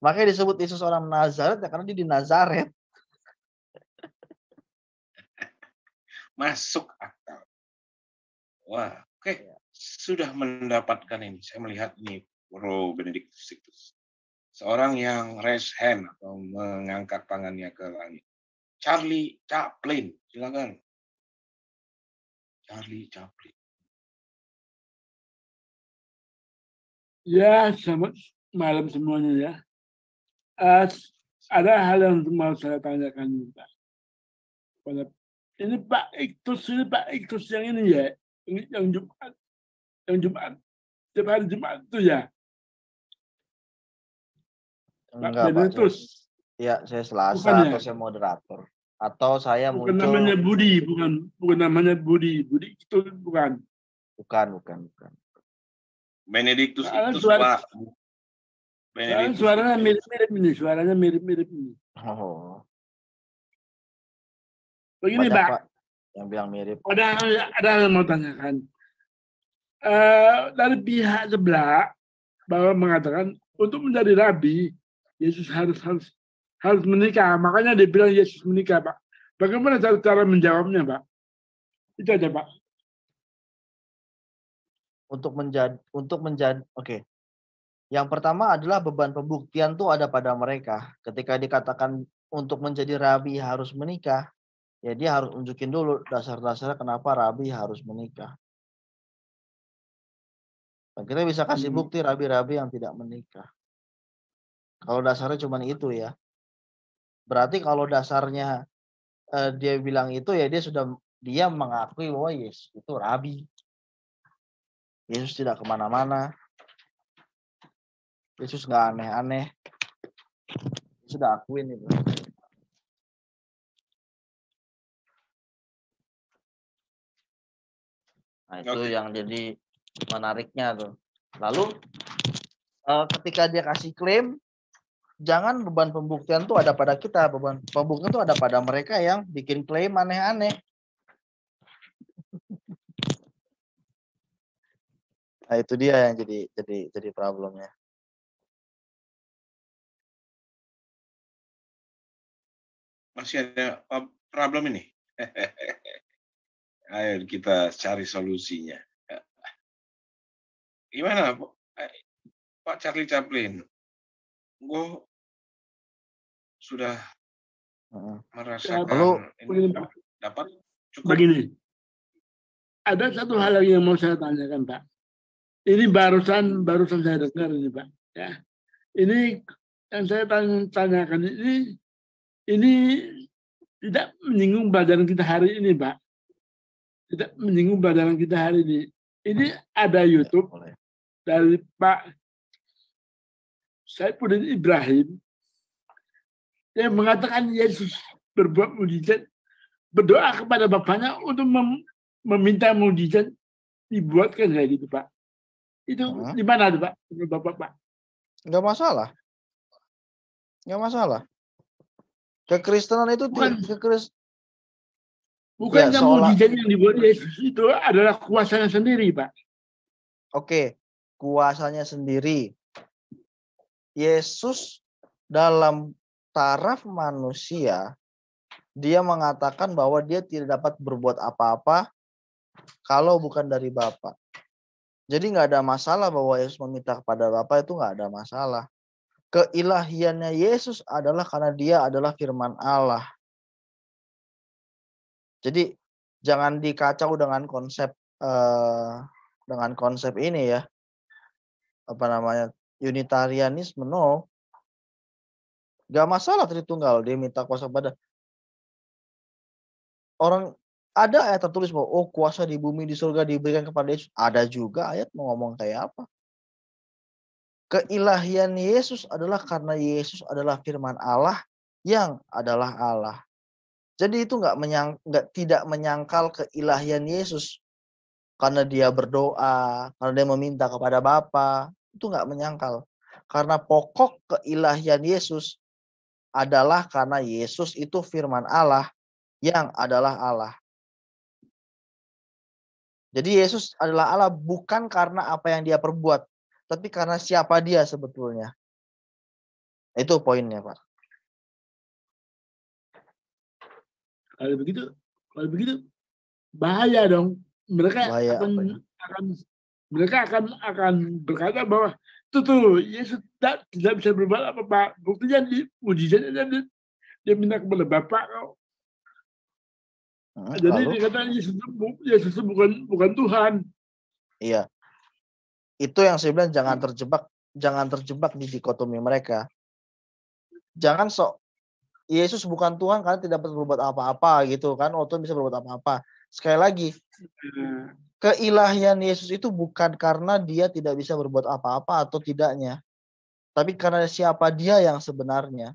Makanya disebut Yesus orang Nazaret ya karena dia di Nazaret. Masuk akal. Wah, oke. Okay. Iya sudah mendapatkan ini. Saya melihat ini Bro Benedictus Seorang yang raise hand atau mengangkat tangannya ke langit. Charlie Chaplin, silakan. Charlie Chaplin. Ya, selamat malam semuanya ya. As eh, ada hal yang mau saya tanyakan juga. Pada ini Pak Iktus, ini Pak Iktus yang ini ya, ini yang Jumat yang Jumat setiap hari Jumat itu ya Enggak, Pak terus ya saya Selasa Bukannya. atau saya moderator atau saya bukan muncul namanya Budi bukan bukan namanya Budi Budi itu bukan bukan bukan bukan Benediktus itu suara, Pak. Benediktus suaranya mirip-mirip ini, suaranya mirip-mirip ini. Oh. Begini, Pak. Yang bilang mirip. Ada ada yang mau tanyakan. Lalu eh, dari pihak sebelah bahwa mengatakan untuk menjadi rabi Yesus harus harus harus menikah. Makanya dia bilang Yesus menikah, Pak. Bagaimana cara cara menjawabnya, Pak? Itu aja, Pak. Untuk menjadi untuk menjadi oke. Okay. Yang pertama adalah beban pembuktian tuh ada pada mereka. Ketika dikatakan untuk menjadi rabi harus menikah, ya dia harus unjukin dulu dasar dasar kenapa rabi harus menikah. Dan kita bisa kasih hmm. bukti rabi-rabi yang tidak menikah. Kalau dasarnya cuma itu ya. Berarti kalau dasarnya eh, dia bilang itu ya dia sudah dia mengakui bahwa Yesus itu rabi. Yesus tidak kemana-mana. Yesus nggak aneh-aneh. Sudah akuin itu. Nah, itu okay. yang jadi menariknya tuh lalu eh, ketika dia kasih klaim jangan beban pembuktian tuh ada pada kita beban pembuktian tuh ada pada mereka yang bikin klaim aneh-aneh nah itu dia yang jadi jadi jadi problemnya masih ada problem ini ayo kita cari solusinya gimana eh, Pak Charlie Chaplin gue sudah merasakan kalau ini, dapat cukup begini ada satu hal lagi yang mau saya tanyakan Pak ini barusan barusan saya dengar ini Pak ya ini yang saya tanyakan ini ini tidak menyinggung badan kita hari ini, Pak. Tidak menyinggung badan kita hari ini. Ini ada iya, YouTube, dari Pak Saifuddin Ibrahim yang mengatakan Yesus berbuat mujizat berdoa kepada bapaknya untuk mem meminta mujizat dibuatkan kayak gitu Pak. Itu nah. di mana tuh Pak? Bapak Pak? Enggak masalah. Enggak masalah. Kekristenan itu bukan, ke bukan ya, yang seolah... mujizat yang dibuat Yesus itu adalah kuasanya sendiri Pak. Oke, kuasanya sendiri. Yesus dalam taraf manusia dia mengatakan bahwa dia tidak dapat berbuat apa-apa kalau bukan dari Bapa. Jadi nggak ada masalah bahwa Yesus meminta kepada Bapa itu nggak ada masalah. Keilahiannya Yesus adalah karena dia adalah firman Allah. Jadi jangan dikacau dengan konsep eh, dengan konsep ini ya apa namanya Unitarianisme no Gak masalah Tritunggal dia minta kuasa pada orang ada ayat tertulis bahwa oh kuasa di bumi di surga diberikan kepada Yesus. Ada juga ayat mau ngomong kayak apa? Keilahian Yesus adalah karena Yesus adalah firman Allah yang adalah Allah. Jadi itu nggak menyang, gak, tidak menyangkal keilahian Yesus karena dia berdoa, karena dia meminta kepada Bapa, itu nggak menyangkal. Karena pokok keilahian Yesus adalah karena Yesus itu firman Allah yang adalah Allah. Jadi Yesus adalah Allah bukan karena apa yang dia perbuat, tapi karena siapa dia sebetulnya. Itu poinnya, Pak. Kalau begitu, kalau begitu bahaya dong. Mereka bahaya akan, akan mereka akan akan berkata bahwa itu tuh Yesus tidak, tidak bisa berbuat apa-apa. Buktinya di mujizatnya dia, dia minta kepada Bapak kok. Hmm, Jadi lalu? dikatakan Yesus, Yesus bukan bukan Tuhan. Iya. Itu yang saya bilang jangan terjebak jangan terjebak di dikotomi mereka. Jangan sok Yesus bukan Tuhan karena tidak dapat berbuat apa-apa gitu kan. Oh Tuhan bisa berbuat apa-apa. Sekali lagi, iya keilahian Yesus itu bukan karena dia tidak bisa berbuat apa-apa atau tidaknya, tapi karena siapa dia yang sebenarnya.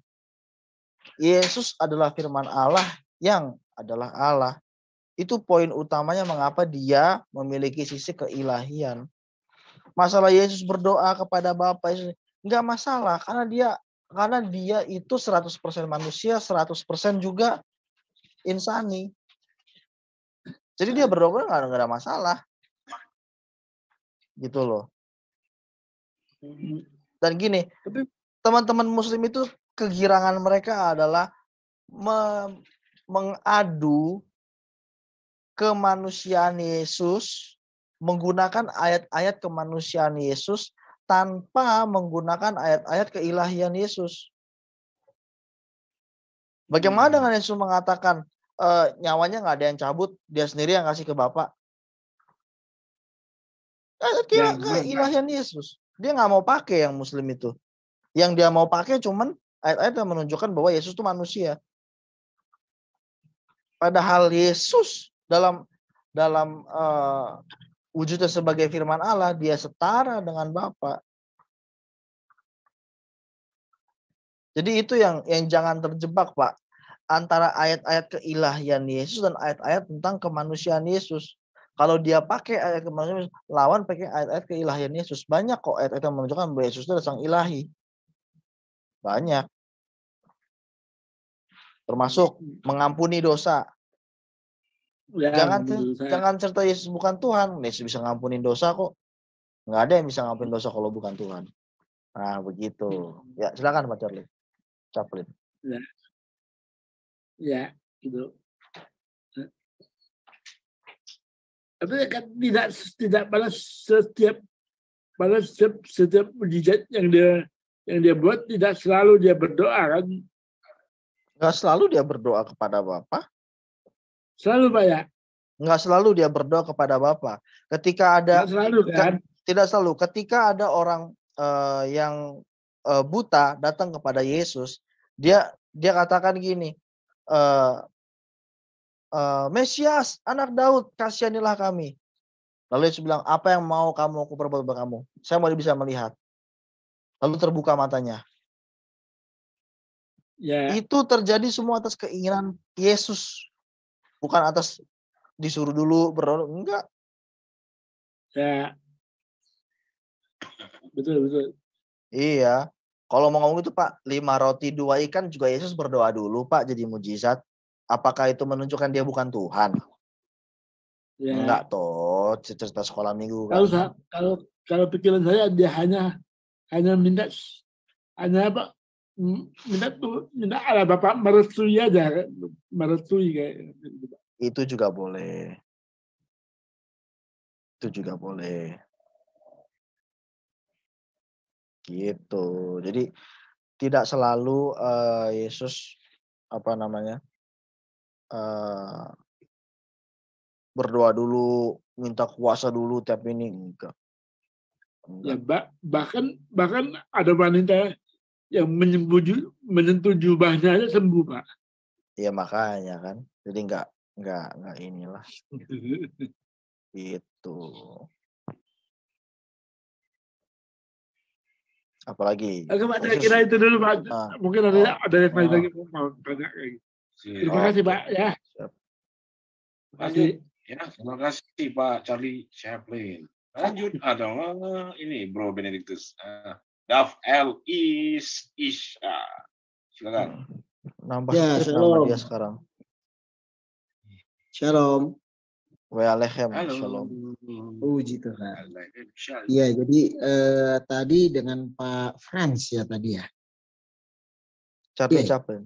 Yesus adalah firman Allah yang adalah Allah. Itu poin utamanya mengapa dia memiliki sisi keilahian. Masalah Yesus berdoa kepada Bapa Yesus enggak masalah karena dia karena dia itu 100% manusia, 100% juga insani. Jadi dia berdoa nggak ada masalah. Gitu loh. Hmm. Dan gini, teman-teman muslim itu kegirangan mereka adalah me mengadu kemanusiaan Yesus menggunakan ayat-ayat kemanusiaan Yesus tanpa menggunakan ayat-ayat keilahian Yesus. Bagaimana hmm. dengan Yesus mengatakan uh, nyawanya nggak ada yang cabut, dia sendiri yang kasih ke bapak. Eh, kira ke ilahian Yesus. Dia nggak mau pakai yang Muslim itu. Yang dia mau pakai cuman ayat-ayat yang menunjukkan bahwa Yesus itu manusia. Padahal Yesus dalam dalam uh, wujudnya sebagai firman Allah, dia setara dengan bapak. Jadi itu yang yang jangan terjebak, Pak antara ayat-ayat keilahian Yesus dan ayat-ayat tentang kemanusiaan Yesus. Kalau dia pakai ayat kemanusiaan Yesus, lawan pakai ayat-ayat keilahian Yesus. Banyak kok ayat-ayat yang menunjukkan bahwa Yesus adalah sang ilahi. Banyak. Termasuk hmm. mengampuni dosa. Ya, jangan saya. jangan cerita Yesus bukan Tuhan. Yesus bisa ngampunin dosa kok. Nggak ada yang bisa ngampunin dosa kalau bukan Tuhan. Nah, begitu. Hmm. Ya, silakan Pak Charlie. Caplin. Ya Iya, gitu. Eh. ya gitu tapi kan tidak tidak pada setiap pada setiap, setiap mujizat yang dia yang dia buat tidak selalu dia berdoa kan nggak selalu dia berdoa kepada Bapa selalu Pak ya nggak selalu dia berdoa kepada Bapa ketika ada nggak selalu kan tidak selalu ketika ada orang uh, yang uh, buta datang kepada Yesus dia dia katakan gini uh, uh, Mesias, anak Daud, kasihanilah kami. Lalu Yesus bilang, apa yang mau kamu aku perbuat buat kamu? Saya mau bisa melihat. Lalu terbuka matanya. Yeah. Itu terjadi semua atas keinginan Yesus. Bukan atas disuruh dulu berdoa. Enggak. Ya. Yeah. Betul, betul. Iya. Kalau mau ngomong itu Pak, lima roti dua ikan juga Yesus berdoa dulu Pak jadi mujizat. Apakah itu menunjukkan dia bukan Tuhan? Ya. Enggak toh, cerita sekolah minggu. Kan? Kalau kalau kalau pikiran saya dia hanya hanya minta hanya apa minta tuh minta ala bapak merestui aja merestui kayak gitu, gitu, itu juga boleh itu juga boleh Gitu. Jadi tidak selalu uh, Yesus apa namanya? Uh, berdoa dulu, minta kuasa dulu tiap ini enggak. Ya, bah, bahkan bahkan ada wanita yang menyembunyi, menyentuh jubahnya aja sembuh pak. Iya makanya kan, jadi enggak enggak enggak inilah. itu. apalagi Oke, Pak, saya kira itu dulu Pak. Nah, Mungkin ada ah. ada yang lain ah. lagi mau tanya lagi. Iya. Terima kasih Pak ya. Terima Lanjut. Ya, terima kasih Pak Charlie Chaplin. Lanjut adalah ini Bro Benedictus. Uh, Daf L is Isha. Silakan. Hmm. Nambah ya, nama dia sekarang. Shalom. Waalaikum e e, shalom. gitu Tuhan. Iya, jadi eh, tadi dengan Pak Franz ya tadi ya. Charlie yeah. Iya. Chaplin.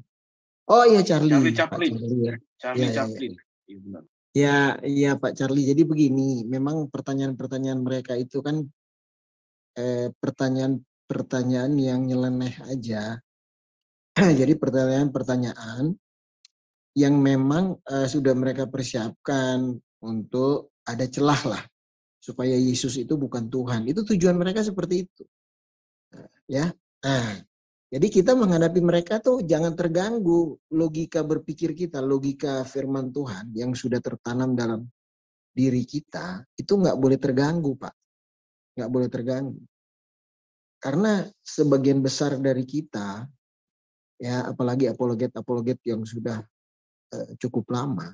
Oh iya Charlie. Charlie Chaplin. Charlie, ya. Charlie ya, Chaplin. Ya, ya. ya, Pak Charlie. Jadi begini, memang pertanyaan-pertanyaan mereka itu kan pertanyaan eh, pertanyaan-pertanyaan yang nyeleneh aja. jadi pertanyaan-pertanyaan yang memang uh, sudah mereka persiapkan untuk ada celah lah supaya Yesus itu bukan Tuhan. Itu tujuan mereka seperti itu. Nah, ya. Nah, jadi kita menghadapi mereka tuh jangan terganggu logika berpikir kita, logika firman Tuhan yang sudah tertanam dalam diri kita itu nggak boleh terganggu, Pak. Nggak boleh terganggu. Karena sebagian besar dari kita, ya apalagi apologet-apologet yang sudah eh, cukup lama,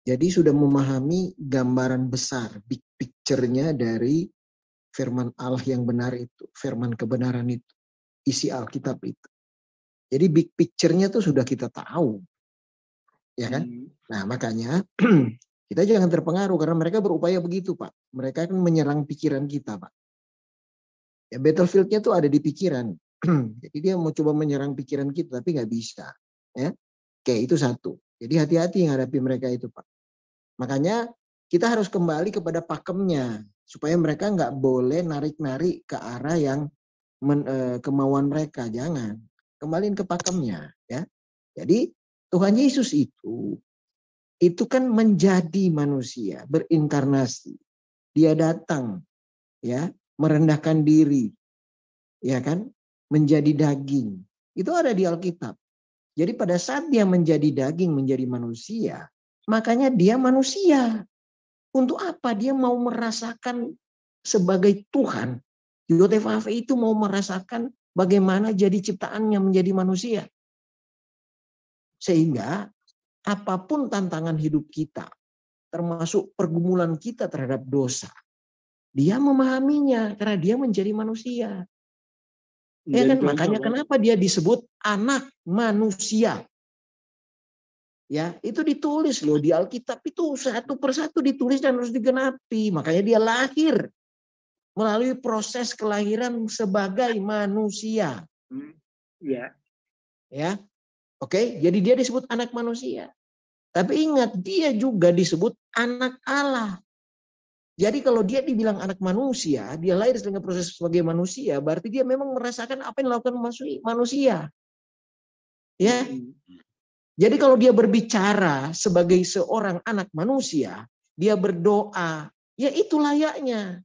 jadi sudah memahami gambaran besar, big picture-nya dari firman Allah yang benar itu, firman kebenaran itu, isi Alkitab itu. Jadi big picture-nya tuh sudah kita tahu. Ya kan? Hmm. Nah, makanya kita jangan terpengaruh karena mereka berupaya begitu, Pak. Mereka kan menyerang pikiran kita, Pak. Ya battlefield-nya tuh ada di pikiran. Jadi dia mau coba menyerang pikiran kita, tapi nggak bisa. Ya, oke itu satu. Jadi hati-hati menghadapi mereka itu, Pak. Makanya kita harus kembali kepada pakemnya supaya mereka nggak boleh narik-narik ke arah yang men, e, kemauan mereka. Jangan kembaliin ke pakemnya ya. Jadi Tuhan Yesus itu itu kan menjadi manusia, berinkarnasi. Dia datang ya, merendahkan diri. Ya kan? Menjadi daging. Itu ada di Alkitab. Jadi pada saat dia menjadi daging, menjadi manusia, Makanya dia manusia. Untuk apa dia mau merasakan sebagai Tuhan? Yosef itu mau merasakan bagaimana jadi ciptaannya menjadi manusia. Sehingga apapun tantangan hidup kita, termasuk pergumulan kita terhadap dosa, dia memahaminya karena dia menjadi manusia. Ya kan? Makanya kan? kenapa dia disebut anak manusia. Ya, itu ditulis loh di Alkitab itu satu persatu ditulis dan harus digenapi. Makanya dia lahir melalui proses kelahiran sebagai manusia. ya. Ya. Oke, jadi dia disebut anak manusia. Tapi ingat dia juga disebut anak Allah. Jadi kalau dia dibilang anak manusia, dia lahir dengan proses sebagai manusia, berarti dia memang merasakan apa yang dilakukan manusia. Ya, hmm. Jadi kalau dia berbicara sebagai seorang anak manusia, dia berdoa, ya itu layaknya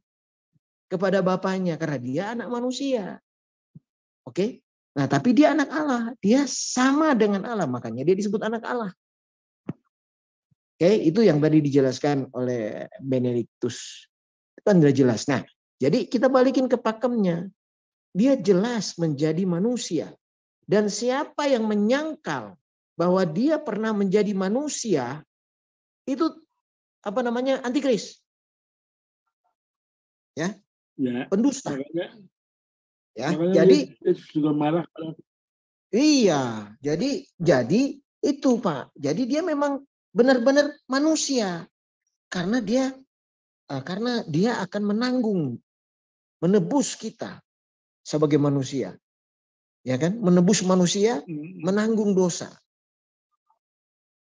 kepada bapaknya karena dia anak manusia. Oke? Nah, tapi dia anak Allah, dia sama dengan Allah, makanya dia disebut anak Allah. Oke, itu yang tadi dijelaskan oleh Benediktus. Itu kan sudah jelas. Nah, jadi kita balikin ke pakemnya. Dia jelas menjadi manusia. Dan siapa yang menyangkal bahwa dia pernah menjadi manusia itu apa namanya antikris ya, ya pendusta makanya, ya makanya jadi itu juga marah iya jadi jadi itu pak jadi dia memang benar-benar manusia karena dia eh, karena dia akan menanggung menebus kita sebagai manusia ya kan menebus manusia hmm. menanggung dosa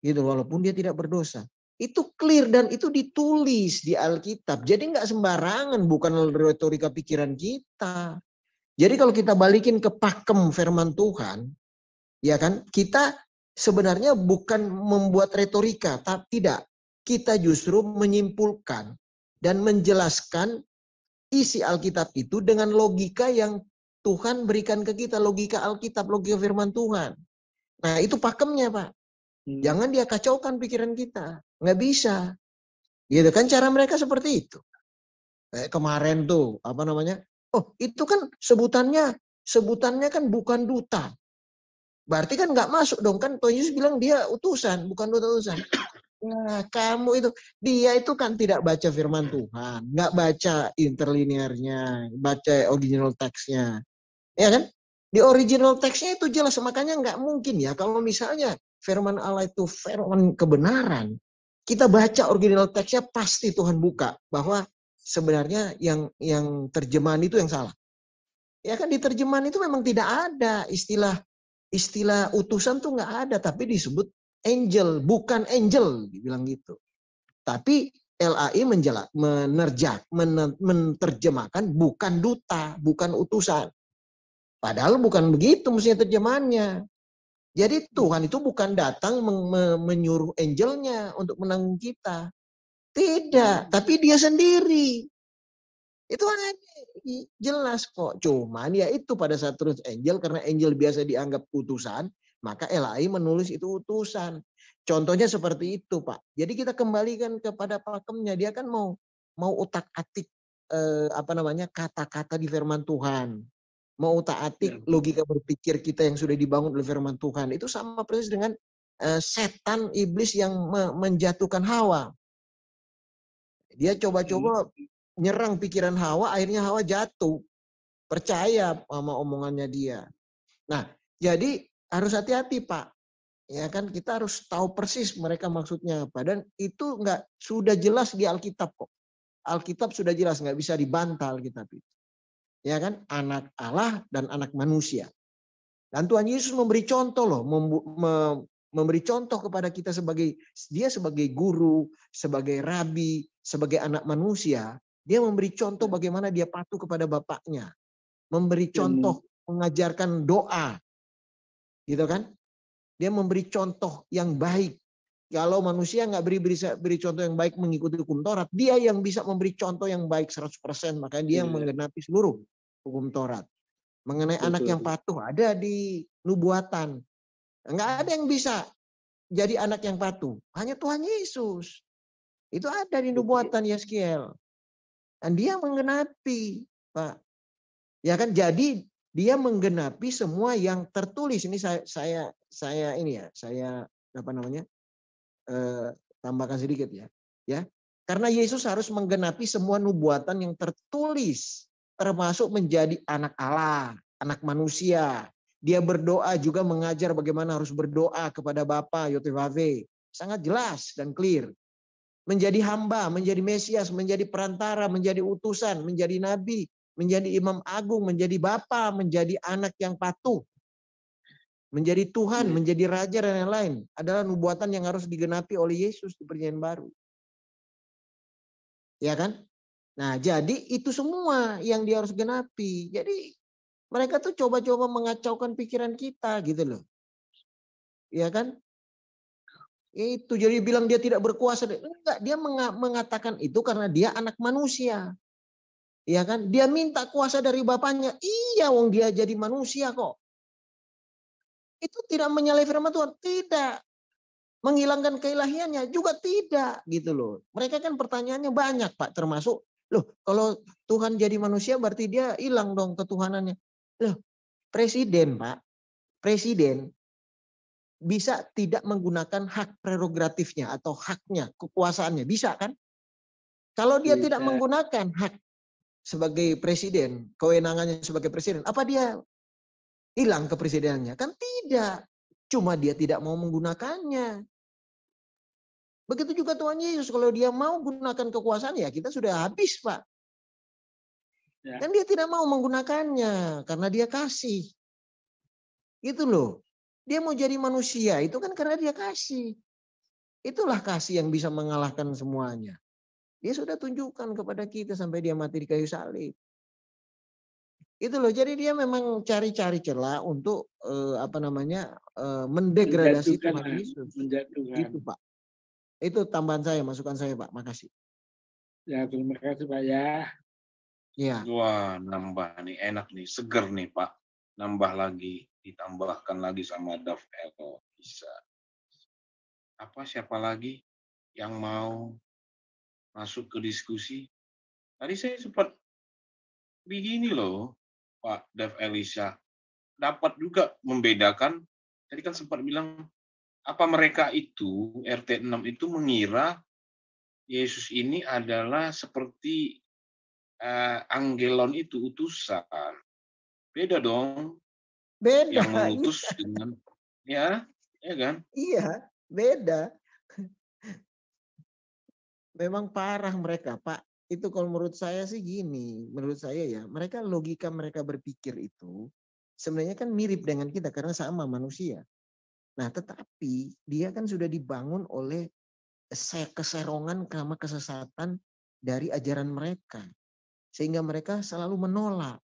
gitu walaupun dia tidak berdosa itu clear dan itu ditulis di Alkitab jadi nggak sembarangan bukan retorika pikiran kita jadi kalau kita balikin ke pakem firman Tuhan ya kan kita sebenarnya bukan membuat retorika tapi tidak kita justru menyimpulkan dan menjelaskan isi Alkitab itu dengan logika yang Tuhan berikan ke kita, logika Alkitab, logika firman Tuhan. Nah, itu pakemnya, Pak. Hmm. Jangan dia kacaukan pikiran kita. Nggak bisa. Gitu kan cara mereka seperti itu. Kayak kemarin tuh, apa namanya? Oh, itu kan sebutannya, sebutannya kan bukan duta. Berarti kan nggak masuk dong kan Tuhan Yesus bilang dia utusan, bukan duta utusan. Nah, kamu itu dia itu kan tidak baca firman Tuhan, nggak baca interlinearnya, baca original teksnya, ya kan? Di original teksnya itu jelas makanya nggak mungkin ya kalau misalnya firman Allah itu firman kebenaran, kita baca original teksnya pasti Tuhan buka bahwa sebenarnya yang yang terjemahan itu yang salah. Ya kan di terjemahan itu memang tidak ada istilah istilah utusan tuh nggak ada tapi disebut angel bukan angel dibilang gitu. Tapi LAI menjelak, menerjak, menerjemahkan bukan duta, bukan utusan. Padahal bukan begitu mestinya terjemahannya. Jadi hmm. Tuhan itu bukan datang menyuruh angelnya untuk menanggung kita. Tidak, hmm. tapi dia sendiri. Itu aneh. jelas kok. Cuman ya itu pada saat terus angel, karena angel biasa dianggap utusan, maka LAI menulis itu utusan. Contohnya seperti itu Pak. Jadi kita kembalikan kepada pakemnya. Dia kan mau mau utak atik eh, apa namanya kata-kata di firman Tuhan mau taatik ya. logika berpikir kita yang sudah dibangun oleh firman Tuhan itu sama persis dengan uh, setan iblis yang me menjatuhkan Hawa. Dia coba-coba iya. nyerang pikiran Hawa, akhirnya Hawa jatuh. Percaya sama omongannya dia. Nah, jadi harus hati-hati, Pak. Ya kan kita harus tahu persis mereka maksudnya apa dan itu nggak sudah jelas di Alkitab kok. Alkitab sudah jelas nggak bisa dibantah Alkitab itu ya kan anak Allah dan anak manusia. Dan Tuhan Yesus memberi contoh loh, memberi contoh kepada kita sebagai dia sebagai guru, sebagai rabi, sebagai anak manusia, dia memberi contoh hmm. bagaimana dia patuh kepada bapaknya. Memberi hmm. contoh mengajarkan doa. Gitu kan? Dia memberi contoh yang baik. Kalau manusia nggak beri, beri beri contoh yang baik mengikuti hukum Taurat, dia yang bisa memberi contoh yang baik 100%, makanya dia yang iya. menggenapi seluruh hukum Taurat. Mengenai Betul. anak yang patuh ada di nubuatan. Enggak ada yang bisa jadi anak yang patuh. Hanya Tuhan Yesus. Itu ada di nubuatan Yeskiel. Dan dia menggenapi, Pak. Ya kan jadi dia menggenapi semua yang tertulis. Ini saya saya saya ini ya, saya apa namanya? Eh, tambahkan sedikit ya. Ya. Karena Yesus harus menggenapi semua nubuatan yang tertulis termasuk menjadi anak Allah, anak manusia. Dia berdoa juga mengajar bagaimana harus berdoa kepada Bapa Yotivave. Sangat jelas dan clear. Menjadi hamba, menjadi Mesias, menjadi perantara, menjadi utusan, menjadi nabi, menjadi imam agung, menjadi bapa, menjadi anak yang patuh. Menjadi Tuhan, iya. menjadi raja dan lain-lain adalah nubuatan yang harus digenapi oleh Yesus di perjanjian baru. Ya kan? Nah, jadi itu semua yang dia harus genapi. Jadi mereka tuh coba-coba mengacaukan pikiran kita gitu loh. Iya kan? Itu jadi bilang dia tidak berkuasa. Enggak, dia mengatakan itu karena dia anak manusia. Iya kan? Dia minta kuasa dari bapaknya. Iya, wong dia jadi manusia kok. Itu tidak menyalahi firman Tuhan. Tidak. Menghilangkan keilahiannya juga tidak gitu loh. Mereka kan pertanyaannya banyak Pak, termasuk Loh, kalau Tuhan jadi manusia berarti dia hilang dong ketuhanannya. Loh, presiden, Pak. Presiden bisa tidak menggunakan hak prerogatifnya atau haknya, kekuasaannya. Bisa kan? Kalau dia bisa. tidak menggunakan hak sebagai presiden, kewenangannya sebagai presiden, apa dia hilang kepresidenannya? Kan tidak. Cuma dia tidak mau menggunakannya. Begitu juga Tuhan Yesus, kalau dia mau gunakan kekuasaan ya kita sudah habis Pak. Ya. Kan dia tidak mau menggunakannya karena dia kasih. Itu loh. Dia mau jadi manusia itu kan karena dia kasih. Itulah kasih yang bisa mengalahkan semuanya. Dia sudah tunjukkan kepada kita sampai dia mati di kayu salib. Itu loh, jadi dia memang cari-cari celah untuk eh, apa namanya eh, mendegradasi Tuhan Yesus. Itu Pak. Itu tambahan saya, masukan saya Pak. Makasih. Ya, terima kasih Pak ya. Iya. Wah, nambah nih. Enak nih, seger nih Pak. Nambah lagi, ditambahkan lagi sama Davel. Bisa. Apa siapa lagi yang mau masuk ke diskusi? Tadi saya sempat begini loh, Pak Dev Elisa. Dapat juga membedakan. Tadi kan sempat bilang apa mereka itu RT 6 itu mengira Yesus ini adalah seperti uh, angelon itu utusan. Beda dong. Beda. Yang iya. mengutus iya. dengan ya, ya kan? Iya, beda. Memang parah mereka, Pak. Itu kalau menurut saya sih gini, menurut saya ya, mereka logika mereka berpikir itu sebenarnya kan mirip dengan kita karena sama manusia. Nah, tetapi dia kan sudah dibangun oleh keserongan sama kesesatan dari ajaran mereka. Sehingga mereka selalu menolak.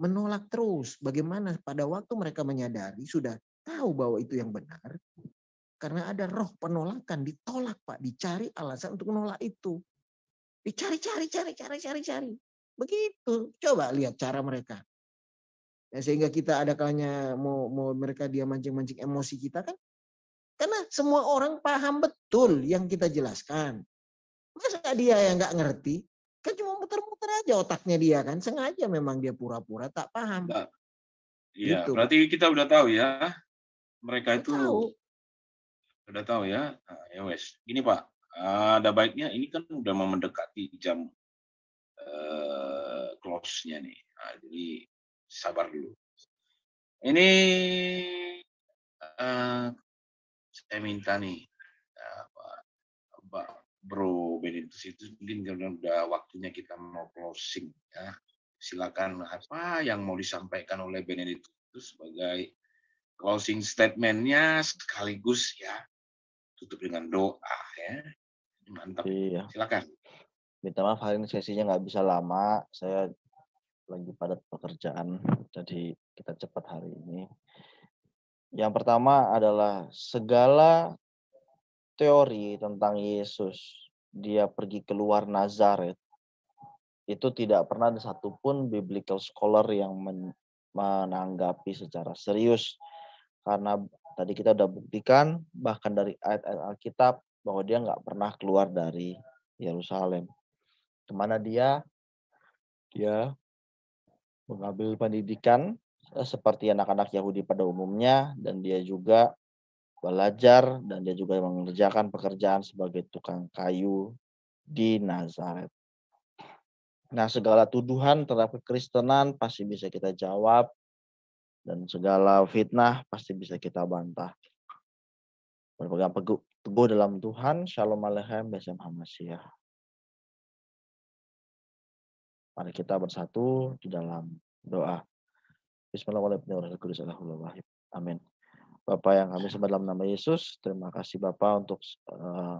Menolak terus. Bagaimana pada waktu mereka menyadari, sudah tahu bahwa itu yang benar. Karena ada roh penolakan, ditolak Pak. Dicari alasan untuk menolak itu. Dicari, cari, cari, cari, cari, cari. Begitu. Coba lihat cara mereka. Ya, sehingga kita ada kalanya mau, mau mereka dia mancing-mancing emosi kita kan. Karena semua orang paham betul yang kita jelaskan. Masa dia yang nggak ngerti? Kan cuma muter-muter aja otaknya dia kan. Sengaja memang dia pura-pura tak paham. Iya, gitu. berarti kita udah tahu ya. Mereka udah itu tahu. udah tahu ya. Nah, ya wes. Gini Pak, ada baiknya ini kan udah mau mendekati jam uh, close-nya nih. Nah, jadi sabar dulu. Ini uh, saya minta nih uh, Bro Benedictus itu mungkin karena udah waktunya kita mau closing ya. Silakan apa yang mau disampaikan oleh Benedictus sebagai closing statementnya sekaligus ya tutup dengan doa ya. Mantap. Iya. Silakan. Minta maaf hari ini sesinya nggak bisa lama. Saya lagi padat pekerjaan, jadi kita cepat hari ini. Yang pertama adalah segala teori tentang Yesus, dia pergi keluar Nazaret, itu tidak pernah ada satupun biblical scholar yang menanggapi secara serius. Karena tadi kita sudah buktikan, bahkan dari ayat-ayat Alkitab, bahwa dia nggak pernah keluar dari Yerusalem. Kemana dia? Dia mengambil pendidikan eh, seperti anak-anak Yahudi pada umumnya dan dia juga belajar dan dia juga mengerjakan pekerjaan sebagai tukang kayu di Nazaret. Nah, segala tuduhan terhadap kekristenan pasti bisa kita jawab dan segala fitnah pasti bisa kita bantah. Berpegang teguh dalam Tuhan, Shalom Aleichem, Besem Hamasyah. Mari kita bersatu di dalam doa. Bismillahirrahmanirrahim. Amin. Bapak yang kami sembah dalam nama Yesus, terima kasih Bapak untuk eh,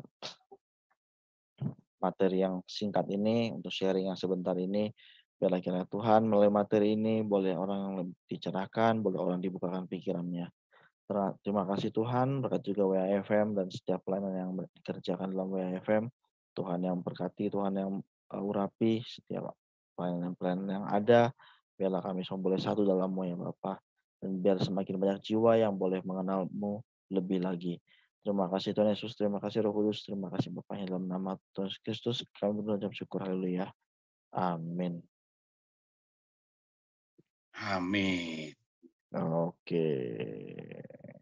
materi yang singkat ini, untuk sharing yang sebentar ini. Biarlah kiranya Tuhan melalui materi ini boleh orang dicerahkan, boleh orang dibukakan pikirannya. Terima kasih Tuhan, berkat juga WAFM dan setiap pelayanan yang dikerjakan dalam WAFM. Tuhan yang berkati, Tuhan yang eh, urapi setiap pelayanan-pelayanan yang ada, biarlah kami semua boleh satu dalammu ya Bapa, dan biar semakin banyak jiwa yang boleh mengenalmu lebih lagi. Terima kasih Tuhan Yesus, terima kasih Roh Kudus, terima kasih Bapa yang dalam nama Tuhan Kristus kami berucap syukur haleluya. Amin. Amin. Oke. Okay.